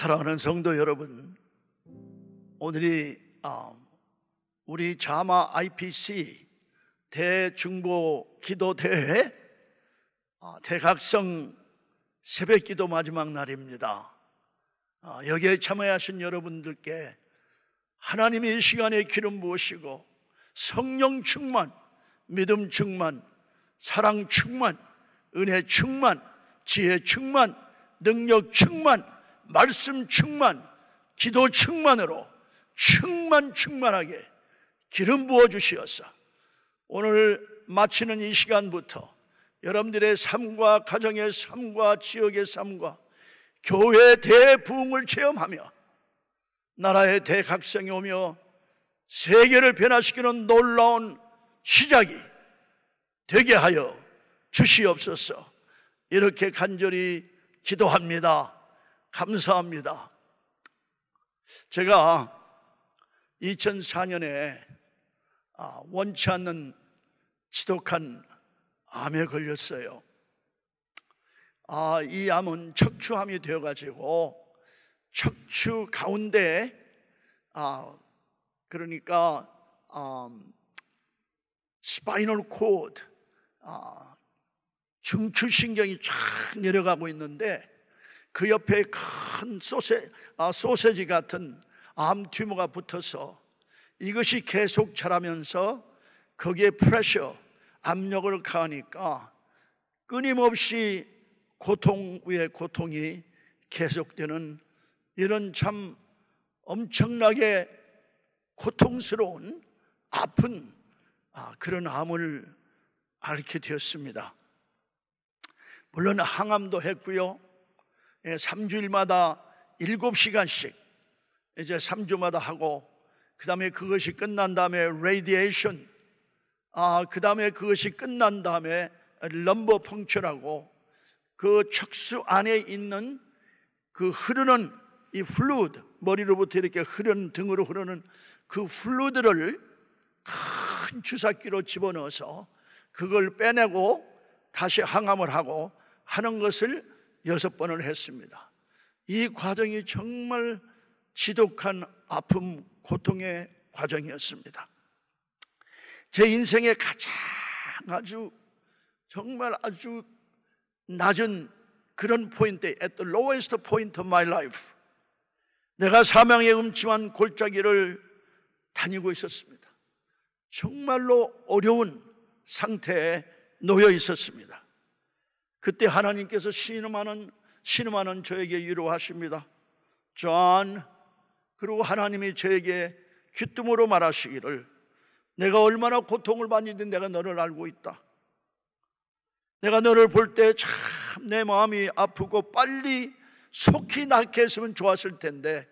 사랑하는 성도 여러분, 오늘이 아, 우리 자마 IPC 대중보 기도 대회 아, 대각성 새벽 기도 마지막 날입니다. 아, 여기에 참여하신 여러분들께 하나님의 시간에 기름 부으시고 성령 충만, 믿음 충만, 사랑 충만, 은혜 충만, 지혜 충만, 능력 충만, 말씀 충만, 기도 충만으로 충만 충만하게 기름 부어 주시어서 오늘 마치는 이 시간부터 여러분들의 삶과 가정의 삶과 지역의 삶과 교회의 대부흥을 체험하며 나라의 대각성이 오며 세계를 변화시키는 놀라운 시작이 되게 하여 주시옵소서 이렇게 간절히 기도합니다. 감사합니다. 제가 2004년에 아, 원치 않는 지독한 암에 걸렸어요. 아, 이 암은 척추암이 되어가지고 척추 가운데 아, 그러니까 아, 스파이널 코드 아, 중추신경이 쫙 내려가고 있는데 그 옆에 큰 소세, 아, 소세지 같은 암튜머가 붙어서 이것이 계속 자라면서 거기에 프레셔, 압력을 가하니까 끊임없이 고통 위에 고통이 계속되는 이런 참 엄청나게 고통스러운 아픈 아, 그런 암을 앓게 되었습니다. 물론 항암도 했고요. 3주일마다 예, 7시간씩 이제 3주마다 하고 그 다음에 그것이 끝난 다음에 레디에이션 아, 그 다음에 그것이 끝난 다음에 럼버 펑처라고 그 척수 안에 있는 그 흐르는 이 플루드 머리로부터 이렇게 흐르는 등으로 흐르는 그 플루드를 큰 주사기로 집어넣어서 그걸 빼내고 다시 항암을 하고 하는 것을 여섯 번을 했습니다. 이 과정이 정말 지독한 아픔, 고통의 과정이었습니다. 제인생에 가장 아주 정말 아주 낮은 그런 포인트 at the lowest point of my life 내가 사망의 음침한 골짜기를 다니고 있었습니다. 정말로 어려운 상태에 놓여 있었습니다. 그때 하나님께서 신음하는 신음하는 저에게 위로하십니다. 존 그리고 하나님이 저에게 귀뜸으로 말하시기를 내가 얼마나 고통을 받는데 내가 너를 알고 있다. 내가 너를 볼 때 참 내 마음이 아프고 빨리 속히 낫게 했으면 좋았을 텐데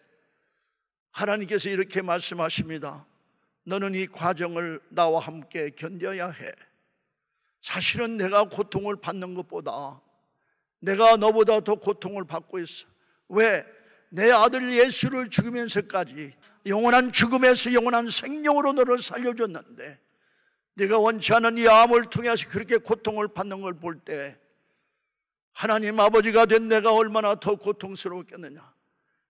하나님께서 이렇게 말씀하십니다. 너는 이 과정을 나와 함께 견뎌야 해. 사실은 내가 고통을 받는 것보다 내가 너보다 더 고통을 받고 있어. 왜? 내 아들 예수를 죽으면서까지 영원한 죽음에서 영원한 생명으로 너를 살려줬는데 네가 원치 않은 이 암을 통해서 그렇게 고통을 받는 걸 볼 때 하나님 아버지가 된 내가 얼마나 더 고통스러웠겠느냐.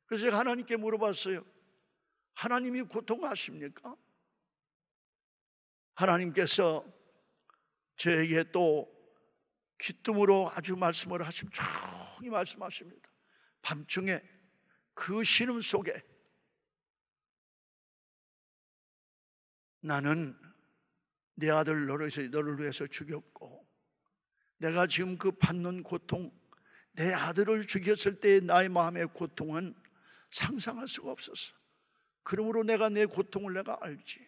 그래서 제가 하나님께 물어봤어요. 하나님이 고통하십니까? 하나님께서 저에게 또 기쁨으로 아주 말씀을 하시면 조용 말씀하십니다. 밤중에 그 신음 속에 나는 내 아들 너로 너를 위해서 죽였고 내가 지금 그 받는 고통 내 아들을 죽였을 때 나의 마음의 고통은 상상할 수가 없었어. 그러므로 내가 내 고통을 내가 알지.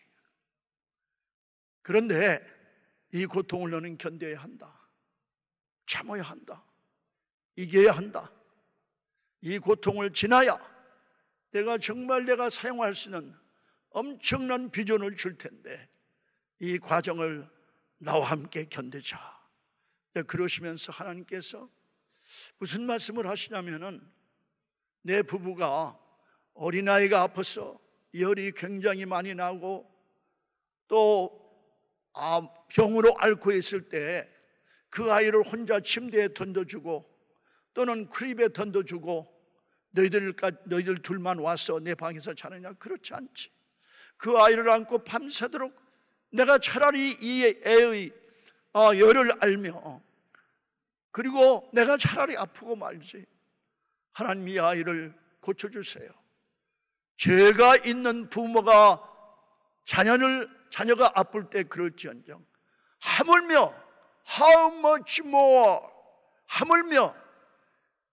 그런데 이 고통을 너는 견뎌야 한다. 참아야 한다. 이겨야 한다. 이 고통을 지나야 내가 정말 내가 사용할 수 있는 엄청난 비전을 줄 텐데 이 과정을 나와 함께 견디자. 네, 그러시면서 하나님께서 무슨 말씀을 하시냐면은 내 부부가 어린아이가 아파서 열이 굉장히 많이 나고 또 아, 병으로 앓고 있을 때 그 아이를 혼자 침대에 던져주고 또는 크립에 던져주고 너희들, 너희들 둘만 와서 내 방에서 자느냐? 그렇지 않지. 그 아이를 안고 밤새도록 내가 차라리 이 애의 어, 열을 알며 그리고 내가 차라리 아프고 말지. 하나님 이 아이를 고쳐주세요. 죄가 있는 부모가 자녀를 자녀가 아플 때 그럴지언정 하물며 how much more 하물며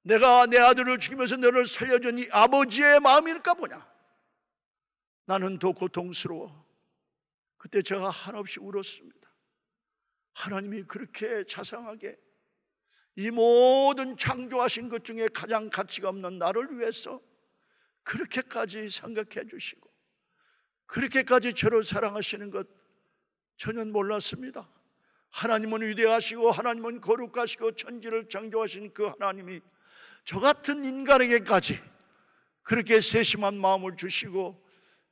내가 내 아들을 죽이면서 너를 살려준 이 아버지의 마음일까 보냐 나는 더 고통스러워 그때 제가 한없이 울었습니다 하나님이 그렇게 자상하게 이 모든 창조하신 것 중에 가장 가치가 없는 나를 위해서 그렇게까지 생각해 주시고 그렇게까지 저를 사랑하시는 것 전혀 몰랐습니다. 하나님은 위대하시고 하나님은 거룩하시고 천지를 창조하신 그 하나님이 저 같은 인간에게까지 그렇게 세심한 마음을 주시고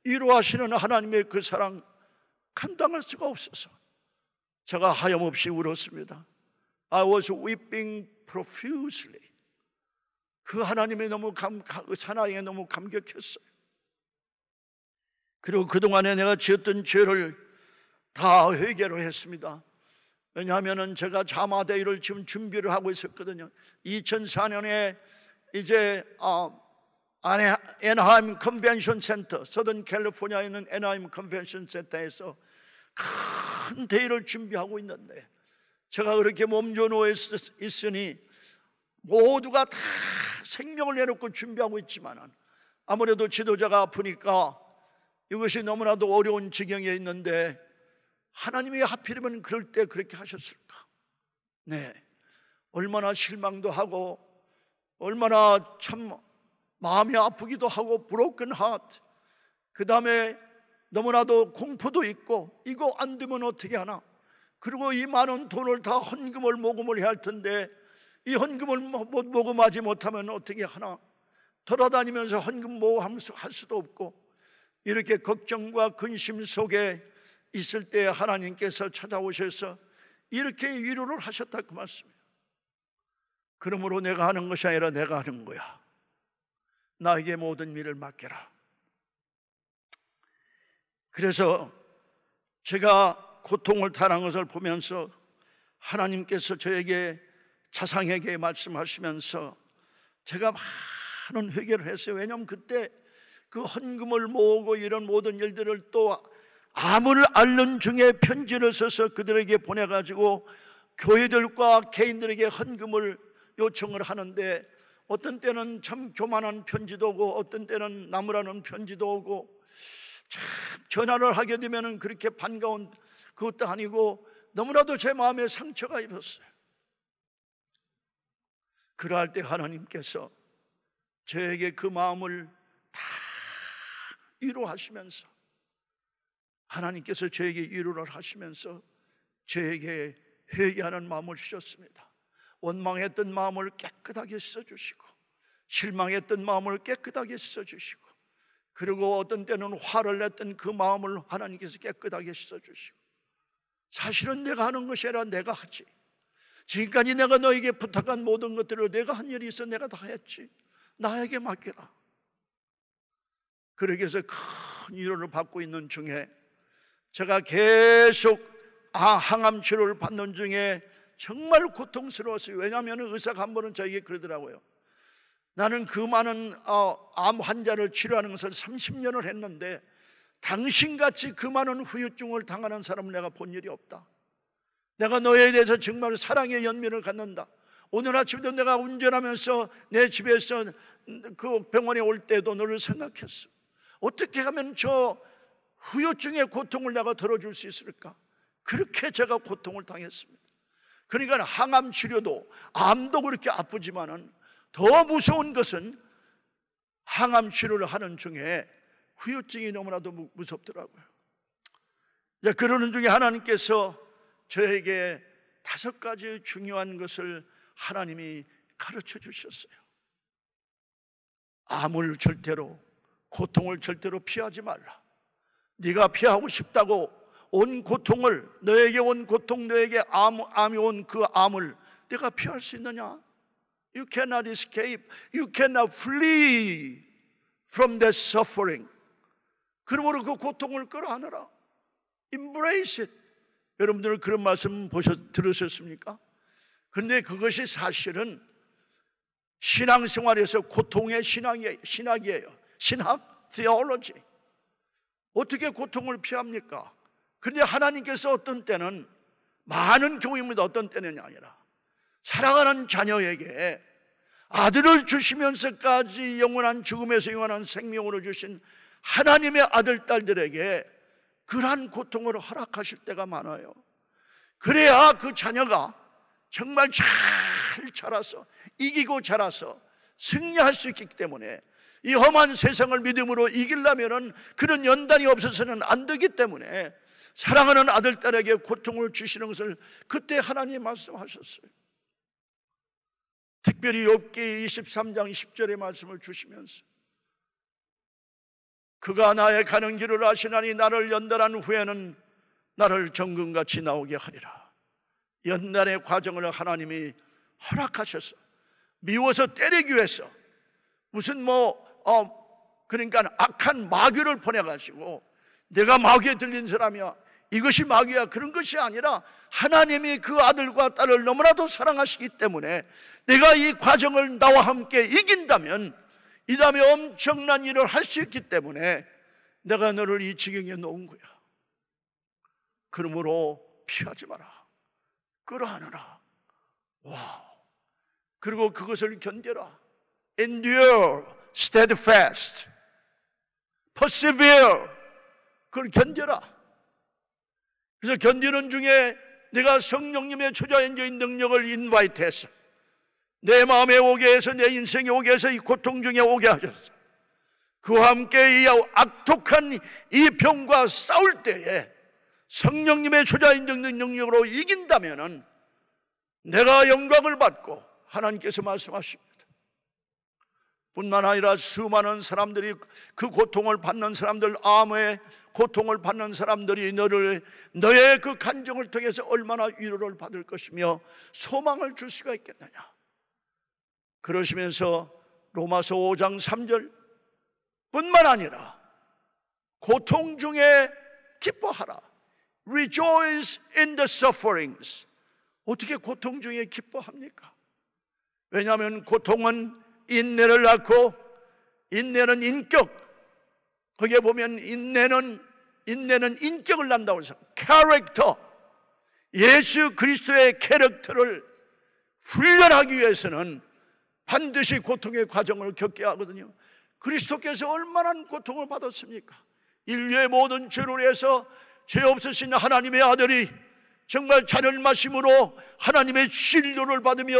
위로하시는 하나님의 그 사랑 감당할 수가 없어서 제가 하염없이 울었습니다. I was weeping profusely. 그 하나님의 너무 감, 그 사랑에 너무 감격했어요. 그리고 그동안에 내가 지었던 죄를 다 회개를 했습니다. 왜냐하면 제가 자마대회를 지금 준비를 하고 있었거든요. 2004년에 이제 어, 아, 애나임 컨벤션 센터, 서든 캘리포니아에 있는 애나임 컨벤션 센터에서 큰 대회를 준비하고 있는데 제가 그렇게 몸져 놓아 있으니 모두가 다 생명을 내놓고 준비하고 있지만 아무래도 지도자가 아프니까 이것이 너무나도 어려운 지경에 있는데 하나님이 하필이면 그럴 때 그렇게 하셨을까? 네. 얼마나 실망도 하고 얼마나 참 마음이 아프기도 하고 브로큰 하트. 그다음에 너무나도 공포도 있고 이거 안 되면 어떻게 하나? 그리고 이 많은 돈을 다 헌금을 모금을 해야 할 텐데 이 헌금을 모금하지 못하면 어떻게 하나? 돌아다니면서 헌금 모함할 수도 없고 이렇게 걱정과 근심 속에 있을 때 하나님께서 찾아오셔서 이렇게 위로를 하셨다 그 말씀이에요. 그러므로 내가 하는 것이 아니라 내가 하는 거야. 나에게 모든 일을 맡겨라. 그래서 제가 고통을 타는 것을 보면서 하나님께서 저에게 자상에게 말씀하시면서 제가 많은 회개를 했어요. 왜냐하면 그때 그 헌금을 모으고 이런 모든 일들을 또 암을 앓는 중에 편지를 써서 그들에게 보내가지고 교회들과 개인들에게 헌금을 요청을 하는데 어떤 때는 참 교만한 편지도 오고 어떤 때는 나무라는 편지도 오고 참 전화를 하게 되면 그렇게 반가운 그것도 아니고 너무나도 제 마음에 상처가 입었어요. 그러할 때 하나님께서 저에게 그 마음을 다 위로하시면서 하나님께서 저에게 위로를 하시면서 저에게 회개하는 마음을 주셨습니다. 원망했던 마음을 깨끗하게 써주시고 실망했던 마음을 깨끗하게 써주시고 그리고 어떤 때는 화를 냈던 그 마음을 하나님께서 깨끗하게 써주시고 사실은 내가 하는 것이 아니라 내가 하지 지금까지 내가 너에게 부탁한 모든 것들을 내가 한 일이 있어 내가 다 했지 나에게 맡기라 그러기 위해서 큰 위로를 받고 있는 중에 제가 계속 아, 항암 치료를 받는 중에 정말 고통스러웠어요. 왜냐하면 의사가 한 번은 저에게 그러더라고요. 나는 그 많은 어, 암 환자를 치료하는 것을 30년을 했는데 당신같이 그 많은 후유증을 당하는 사람은 내가 본 일이 없다. 내가 너에 대해서 정말 사랑의 연민을 갖는다. 오늘 아침도 에 내가 운전하면서 내 집에서 그 병원에 올 때도 너를 생각했어. 어떻게 하면 저 후유증의 고통을 내가 덜어줄 수 있을까? 그렇게 제가 고통을 당했습니다. 그러니까 항암 치료도 암도 그렇게 아프지만은 더 무서운 것은 항암 치료를 하는 중에 후유증이 너무나도 무섭더라고요. 이 그러는 중에 하나님께서 저에게 다섯 가지 중요한 것을 하나님이 가르쳐 주셨어요. 암을 절대로 고통을 절대로 피하지 말라. 네가 피하고 싶다고 온 고통을 너에게 온 고통, 너에게 암, 암이 온 그 암을 내가 피할 수 있느냐? You cannot escape. You cannot flee from t h a suffering. 그러므로 그 고통을 끌어안으라. Embrace it. 여러분들은 그런 말씀 보셨, 들으셨습니까? 그데 그것이 사실은 신앙생활에서 고통의 신앙이, 신학이에요. 신학, theology. 어떻게 고통을 피합니까? 그데 하나님께서 어떤 때는 많은 경우입니다. 어떤 때는 아니라 사랑하는 자녀에게 아들을 주시면서까지 영원한 죽음에서 영원한 생명으로 주신 하나님의 아들, 딸들에게 그러한 고통을 허락하실 때가 많아요. 그래야 그 자녀가 정말 잘 자라서 이기고 자라서 승리할 수 있기 때문에 이 험한 세상을 믿음으로 이기려면은 그런 연단이 없어서는 안 되기 때문에 사랑하는 아들, 딸에게 고통을 주시는 것을 그때 하나님 말씀하셨어요. 특별히 욥기 23장 10절의 말씀을 주시면서 그가 나의 가는 길을 아시나니 나를 연단한 후에는 나를 정금같이 나오게 하리라. 연단의 과정을 하나님이 허락하셔서 미워서 때리기 위해서 무슨 뭐 어, 그러니까 악한 마귀를 보내가시고 내가 마귀에 들린 사람이야. 이것이 마귀야. 그런 것이 아니라 하나님이 그 아들과 딸을 너무나도 사랑하시기 때문에 내가 이 과정을 나와 함께 이긴다면 이 다음에 엄청난 일을 할 수 있기 때문에 내가 너를 이 지경에 놓은 거야. 그러므로 피하지 마라. 끌어안으라. 와. 그리고 그것을 견뎌라. Endure. steadfast, persevere. 그걸 견뎌라. 그래서 견디는 중에 내가 성령님의 초자연적인 능력을 인바이트해서 내 마음에 오게 해서 내 인생에 오게 해서 이 고통 중에 오게 하셨어. 그와 함께 이 악독한 이 병과 싸울 때에 성령님의 초자인적 능력으로 이긴다면은 내가 영광을 받고 하나님께서 말씀하십니다. 뿐만 아니라 수많은 사람들이 그 고통을 받는 사람들 암의 고통을 받는 사람들이 너를 너의 그 간증을 통해서 얼마나 위로를 받을 것이며 소망을 줄 수가 있겠느냐. 그러시면서 로마서 5장 3절 뿐만 아니라 고통 중에 기뻐하라. Rejoice in the sufferings. 어떻게 고통 중에 기뻐합니까? 왜냐하면 고통은 인내를 낳고 인내는 인격. 거기에 보면 인내는 인내는 인격을 낳는다고 해서 캐릭터. 예수 그리스도의 캐릭터를 훈련하기 위해서는 반드시 고통의 과정을 겪게 하거든요. 그리스도께서 얼마나 고통을 받았습니까? 인류의 모든 죄를 위 해서 죄 없으신 하나님의 아들이 정말 자를 마심으로 하나님의 진료를 받으며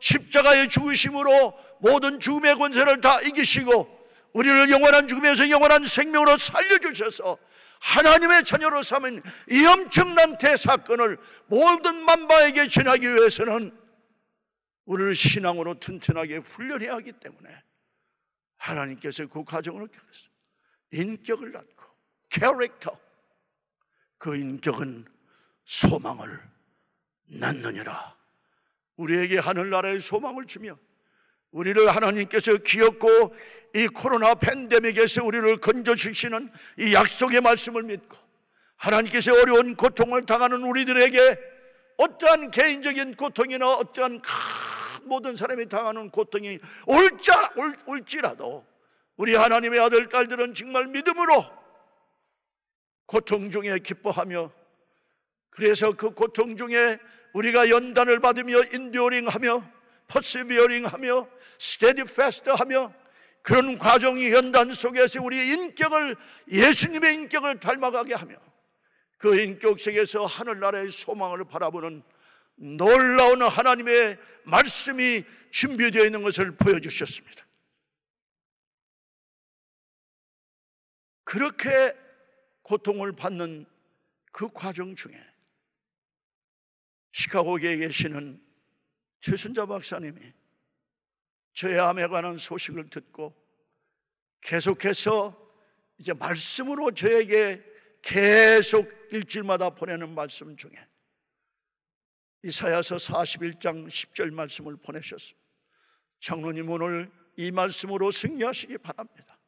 십자가의 죽으심으로 모든 죽음의 권세를 다 이기시고 우리를 영원한 죽음에서 영원한 생명으로 살려주셔서 하나님의 자녀로 삼은 이 엄청난 대사건을 모든 만바에게 전하기 위해서는 우리를 신앙으로 튼튼하게 훈련해야 하기 때문에 하나님께서 그 과정을 겪었어 인격을 낳고 캐릭터 그 인격은 소망을 낳느니라 우리에게 하늘나라의 소망을 주며 우리를 하나님께서 기었고이 코로나 팬데믹에서 우리를 건져 주시는 이 약속의 말씀을 믿고 하나님께서 어려운 고통을 당하는 우리들에게 어떠한 개인적인 고통이나 어떠한 모든 사람이 당하는 고통이 올자 올, 올지라도 우리 하나님의 아들 딸들은 정말 믿음으로 고통 중에 기뻐하며 그래서 그 고통 중에 우리가 연단을 받으며 인디어링하며 퍼시비어링하며 스테디페스트하며 그런 과정이 현단 속에서 우리의 인격을 예수님의 인격을 닮아가게 하며 그 인격 속에서 하늘나라의 소망을 바라보는 놀라운 하나님의 말씀이 준비되어 있는 것을 보여주셨습니다. 그렇게 고통을 받는 그 과정 중에 시카고에 계시는 최순자 박사님이 저의 암에 관한 소식을 듣고 계속해서 이제 말씀으로 저에게 계속 일주일마다 보내는 말씀 중에 이사야서 41장 10절 말씀을 보내셨습니다. 장로님 오늘 이 말씀으로 승리하시기 바랍니다.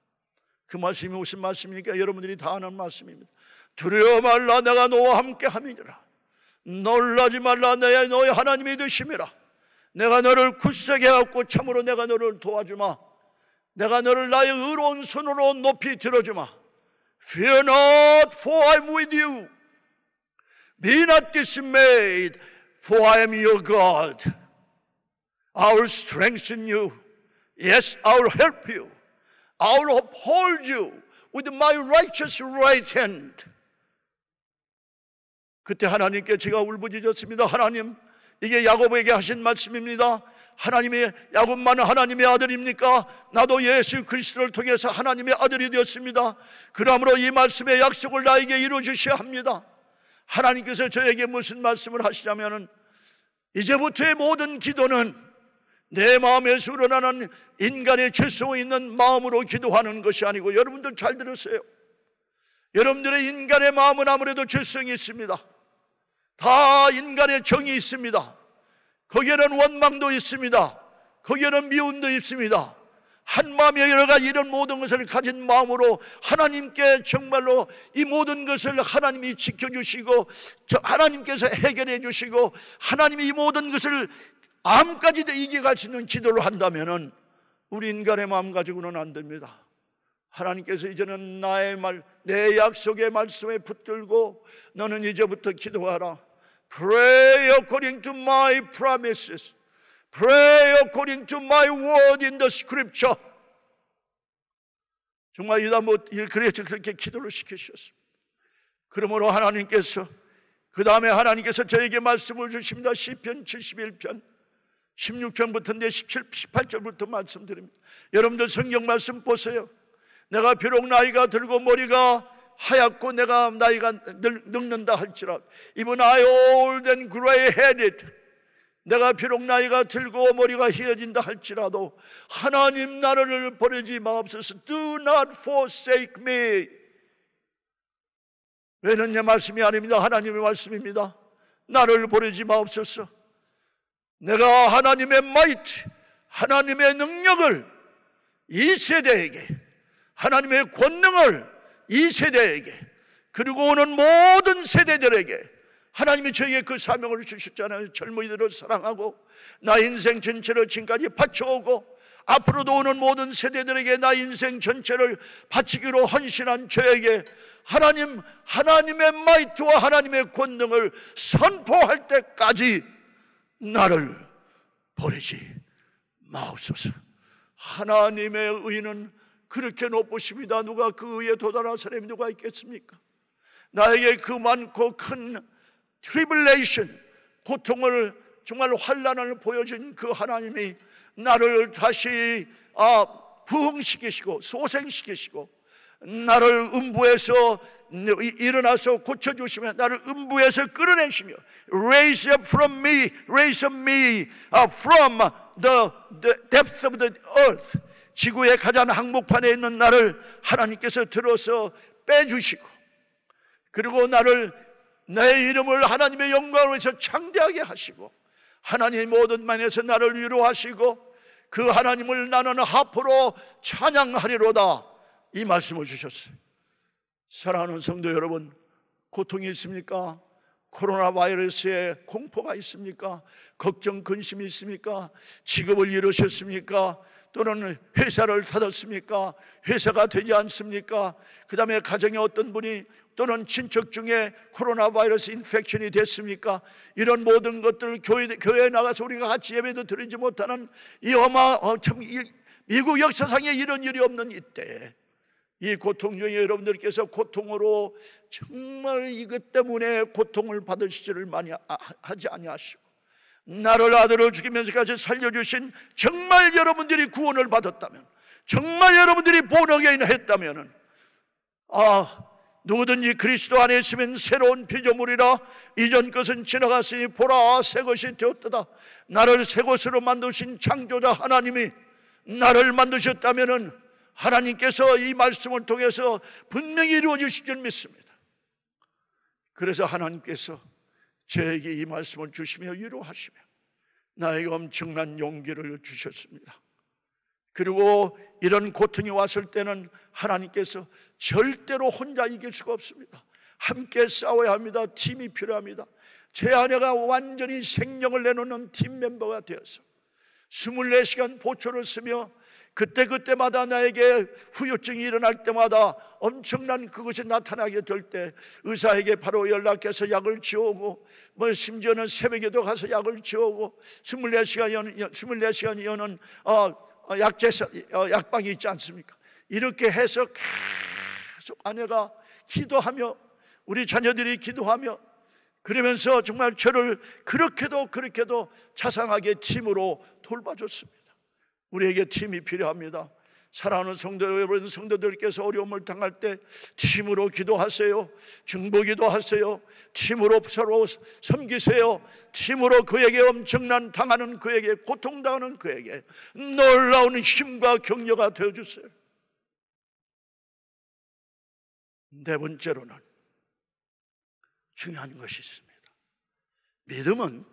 그 말씀이 무슨 말씀입니까? 여러분들이 다 아는 말씀입니다. 두려워 말라 내가 너와 함께 함이니라. 놀라지 말라 내가 너의 하나님이 되심이라. 내가 너를 굳세게 하고 참으로 내가 너를 도와주마. 내가 너를 나의 의로운 손으로 높이 들어주마. Fear not, for I am with you. Be not dismayed, for I am your God. I will strengthen you. Yes, I will help you. I will uphold you with my righteous right hand. 그때 하나님께 제가 울부짖었습니다. 하나님, 이게 야곱에게 하신 말씀입니다. 하나님의 야곱만은 하나님의 아들입니까? 나도 예수 그리스도를 통해서 하나님의 아들이 되었습니다. 그러므로 이 말씀의 약속을 나에게 이루어 주셔야 합니다. 하나님께서 저에게 무슨 말씀을 하시냐면은 이제부터의 모든 기도는 내 마음에서 우러나는 인간의 죄성이 있는 마음으로 기도하는 것이 아니고 여러분들 잘 들으세요. 여러분들의 인간의 마음은 아무래도 죄성이 있습니다. 다 인간의 정이 있습니다. 거기에는 원망도 있습니다. 거기에는 미움도 있습니다. 한 마음에 여러 가지 이런 모든 것을 가진 마음으로 하나님께 정말로 이 모든 것을 하나님이 지켜주시고 하나님께서 해결해 주시고 하나님이 이 모든 것을 암까지도 이겨갈 수 있는 기도를 한다면 우리 인간의 마음 가지고는 안 됩니다. 하나님께서 이제는 나의 말, 내 약속의 말씀에 붙들고 너는 이제부터 기도하라. Pray according to my promises. Pray according to my word in the scripture. 정말 이다못 어- 그래서 그렇게 기도를 시키셨습니다. 그러므로 하나님께서 그 다음에 하나님께서 저에게 말씀을 주십니다. 시편 71편 16편부터 내 17, 18절부터 말씀드립니다. 여러분들 성경 말씀 보세요. 내가 비록 나이가 들고 머리가 하얗고 내가 나이가 늙, 는다 할지라도 e v I old and gray-headed 내가 비록 나이가 들고 머리가 희어진다 할지라도 하나님 나를 버리지 마옵소서 Do not forsake me 왜는 내 말씀이 아닙니다 하나님의 말씀입니다 나를 버리지 마옵소서 내가 하나님의 마이트 하나님의 능력을 이 세대에게 하나님의 권능을 이 세대에게 그리고 오는 모든 세대들에게 하나님이 저에게 그 사명을 주셨잖아요. 젊은이들을 사랑하고 나 인생 전체를 지금까지 바쳐오고 앞으로도 오는 모든 세대들에게 나 인생 전체를 바치기로 헌신한 저에게 하나님, 하나님의 마이트와 하나님의 권능을 선포할 때까지 나를 버리지 마옵소서. 하나님의 의는 그렇게 높으십니다. 누가 그 위에 도달할 사람이 누가 있겠습니까? 나에게 그 많고 큰 트리블레이션, 고통을 정말 환란을 보여준 그 하나님이 나를 다시 아, 부흥시키시고 소생시키시고 나를 음부에서 일어나서 고쳐주시며 나를 음부에서 끌어내시며 raise up from me, raise up me uh, from the, the depth of the earth 지구의 가장 항복판에 있는 나를 하나님께서 들어서 빼주시고 그리고 나를 내 이름을 하나님의 영광을 위해서 창대하게 하시고 하나님의 모든 면에서 나를 위로하시고 그 하나님을 나는 하프로 찬양하리로다 이 말씀을 주셨어요 사랑하는 성도 여러분 고통이 있습니까? 코로나 바이러스에 공포가 있습니까? 걱정, 근심이 있습니까? 직업을 잃으셨습니까? 또는 회사를 닫았습니까? 회사가 되지 않습니까? 그 다음에 가정에 어떤 분이 또는 친척 중에 코로나 바이러스 인펙션이 됐습니까? 이런 모든 것들 교회, 교회에 나가서 우리가 같이 예배도 드리지 못하는 이 어마, 어, 참, 미국 역사상에 이런 일이 없는 이때 이 고통 중에 여러분들께서 고통으로 정말 이것 때문에 고통을 받으시지를 많이 하지 아니하시고 나를 아들을 죽이면서까지 살려주신 정말 여러분들이 구원을 받았다면, 정말 여러분들이 본어게인 했다면, 아, 누구든지 그리스도 안에 있으면 새로운 피조물이라 이전 것은 지나갔으니 보라 새 것이 되었다. 나를 새 것으로 만드신 창조자 하나님이 나를 만드셨다면 하나님께서 이 말씀을 통해서 분명히 이루어 주실 줄 믿습니다. 그래서 하나님께서 저에게 이 말씀을 주시며 위로하시며 나에게 엄청난 용기를 주셨습니다. 그리고 이런 고통이 왔을 때는 하나님께서 절대로 혼자 이길 수가 없습니다. 함께 싸워야 합니다. 팀이 필요합니다. 제 아내가 완전히 생명을 내놓는 팀 멤버가 되어서 24시간 보초를 쓰며 그때그때마다 나에게 후유증이 일어날 때마다 엄청난 그것이 나타나게 될 때 의사에게 바로 연락해서 약을 지어오고 뭐 심지어는 새벽에도 가서 약을 지어오고 24시간 여는, 24시간 여는 어, 어 약재 어, 약방이 있지 않습니까? 이렇게 해서 계속 아내가 기도하며 우리 자녀들이 기도하며 그러면서 정말 저를 그렇게도 그렇게도 자상하게 팀으로 돌봐줬습니다. 우리에게 팀이 필요합니다. 사랑하는 성도 여러분, 성도들께서 어려움을 당할 때 팀으로 기도하세요. 중보기도 하세요. 팀으로 서로 섬기세요. 팀으로 그에게 엄청난 당하는 그에게 고통당하는 그에게 놀라운 힘과 격려가 되어주세요. 네 번째로는 중요한 것이 있습니다. 믿음은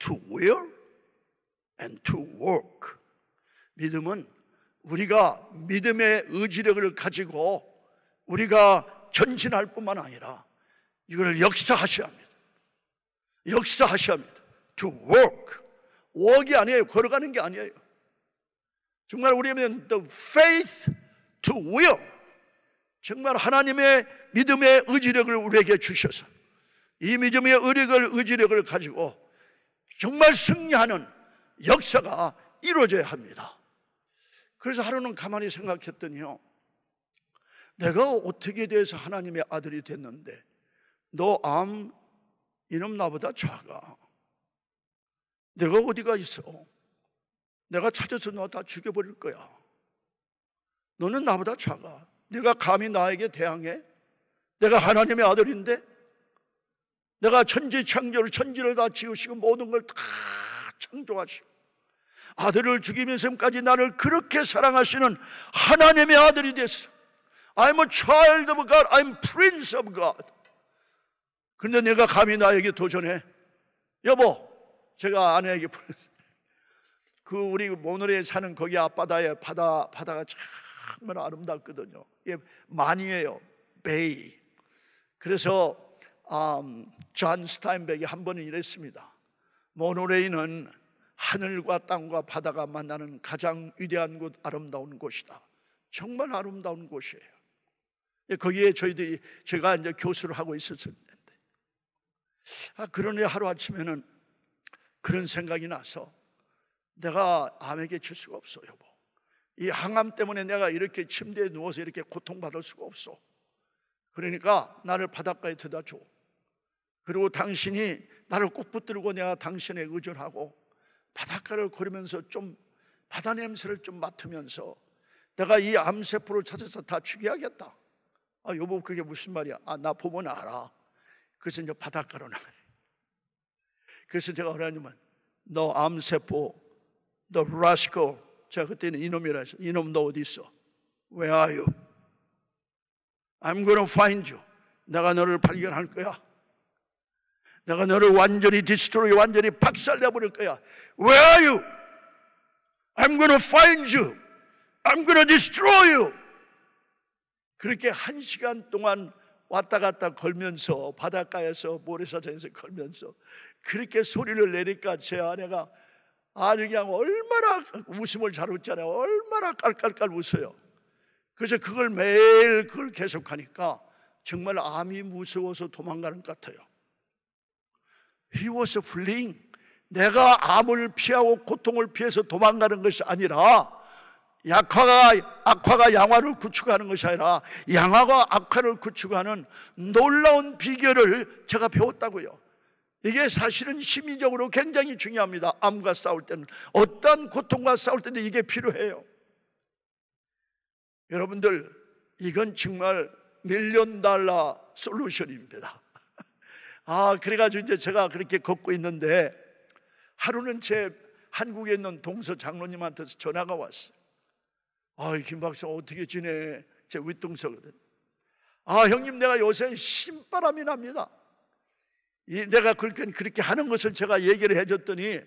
to will and to work. 믿음은 우리가 믿음의 의지력을 가지고 우리가 전진할 뿐만 아니라 이걸 역사하셔야 합니다. 역사하셔야 합니다. To walk. walk이 아니에요. 걸어가는 게 아니에요. 정말 우리는 the faith to will. 정말 하나님의 믿음의 의지력을 우리에게 주셔서 이 믿음의 의력을, 의지력을 가지고 정말 승리하는 역사가 이루어져야 합니다. 그래서 하루는 가만히 생각했더니요. 내가 어떻게 돼서 하나님의 아들이 됐는데 너 암 이놈 나보다 작아. 내가 어디가 있어? 내가 찾아서 너 다 죽여버릴 거야. 너는 나보다 작아. 내가 감히 나에게 대항해? 내가 하나님의 아들인데? 내가 천지 창조를, 천지를 다 지으시고 모든 걸 다 창조하시고. 아들을 죽이면서까지 나를 그렇게 사랑하시는 하나님의 아들이 됐어. I'm a child of God. I'm prince of God. 근데 내가 감히 나에게 도전해. 여보, 제가 아내에게 그 우리 모노레에 사는 거기 앞바다에 바다 바다가 정말 아름답거든요. 예, 많이에요 베이. 그래서 아, 음, 존 스타인백이 한 번은 이랬습니다. 모노레이은 하늘과 땅과 바다가 만나는 가장 위대한 곳, 아름다운 곳이다. 정말 아름다운 곳이에요. 예, 거기에 저희들이 제가 이제 교수를 하고 있었는데아 그러니 하루 아침에는 그런 생각이 나서 내가 암에게 줄 수가 없어, 여보. 이 항암 때문에 내가 이렇게 침대에 누워서 이렇게 고통받을 수가 없어. 그러니까 나를 바닷가에 데다 줘. 그리고 당신이 나를 꼭 붙들고 내가 당신에 의존하고 바닷가를 걸으면서 좀 바다 냄새를 좀 맡으면서 내가 이 암세포를 찾아서 다 죽여야겠다. 아, 여보, 그게 무슨 말이야? 아, 나 보면 알아. 그래서 이제 바닷가로 나가요. 그래서 제가 하나님은 너 암세포, 너 라스코. 제가 그때는 이놈이라 했어. 이놈 너 어디 있어? Where are you? I'm gonna find you. 내가 너를 발견할 거야. 내가 너를 완전히 디스토리이 완전히 박살내버릴 거야. Where are you? I'm gonna find you. I'm gonna destroy you. 그렇게 한 시간 동안 왔다 갔다 걸면서 바닷가에서 모래사장에서 걸면서 그렇게 소리를 내니까 제 아내가 아주 그냥 얼마나 웃음을 잘 웃잖아요. 얼마나 깔깔깔 웃어요. 그래서 그걸 매일 그걸 계속하니까 정말 암이 무서워서 도망가는 것 같아요. He was fleeing. 내가 암을 피하고 고통을 피해서 도망가는 것이 아니라 약화가 악화가 양화를 구축하는 것이 아니라 양화가 악화를 구축하는 놀라운 비결을 제가 배웠다고요. 이게 사실은 심리적으로 굉장히 중요합니다. 암과 싸울 때는 어떠한 고통과 싸울 때도 이게 필요해요. 여러분들 이건 정말 밀리언 달러 솔루션입니다. 아, 그래가지고 이제 제가 그렇게 걷고 있는데 하루는 제 한국에 있는 동서 장로님한테 전화가 왔어요. 아, 김 박사 어떻게 지내? 제 윗동서거든. 아, 형님 내가 요새 신바람이 납니다. 이, 내가 그렇게, 그렇게 하는 것을 제가 얘기를 해줬더니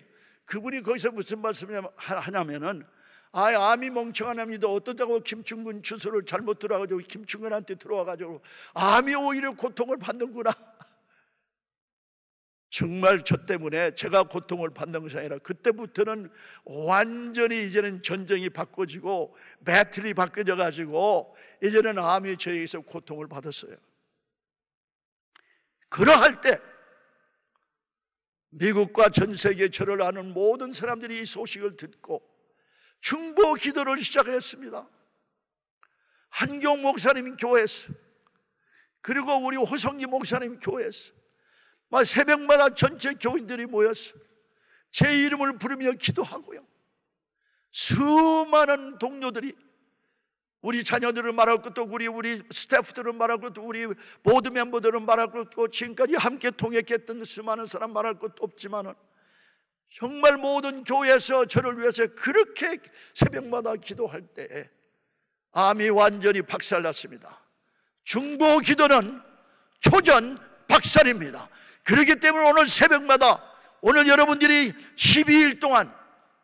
그분이 거기서 무슨 말씀을 하냐면은 아, 암이 멍청한 암이도 어떠다고 김충근 주소를 잘못 들어가지고 김충근한테 들어와가지고 암이 오히려 고통을 받는구나. 정말 저 때문에 제가 고통을 받는 것이 아니라 그때부터는 완전히 이제는 전쟁이 바꿔지고 배틀이 바뀌어져 가지고 이제는 암이 저에게서 고통을 받았어요. 그러할 때 미국과 전 세계 저를 아는 모든 사람들이 이 소식을 듣고 중보 기도를 시작했습니다. 한경 목사님 교회에서 그리고 우리 호성기 목사님 교회에서 막 새벽마다 전체 교인들이 모여서 제 이름을 부르며 기도하고요. 수많은 동료들이 우리 자녀들을 말할 것도 우리 우리 스태프들을 말할 것도 우리 보드 멤버들은 말할 것도 지금까지 함께 통역했던 수많은 사람 말할 것도 없지만은 정말 모든 교회에서 저를 위해서 그렇게 새벽마다 기도할 때 암이 완전히 박살났습니다. 중보 기도는 초전 박살입니다. 그렇기 때문에 오늘 새벽마다 오늘 여러분들이 12일 동안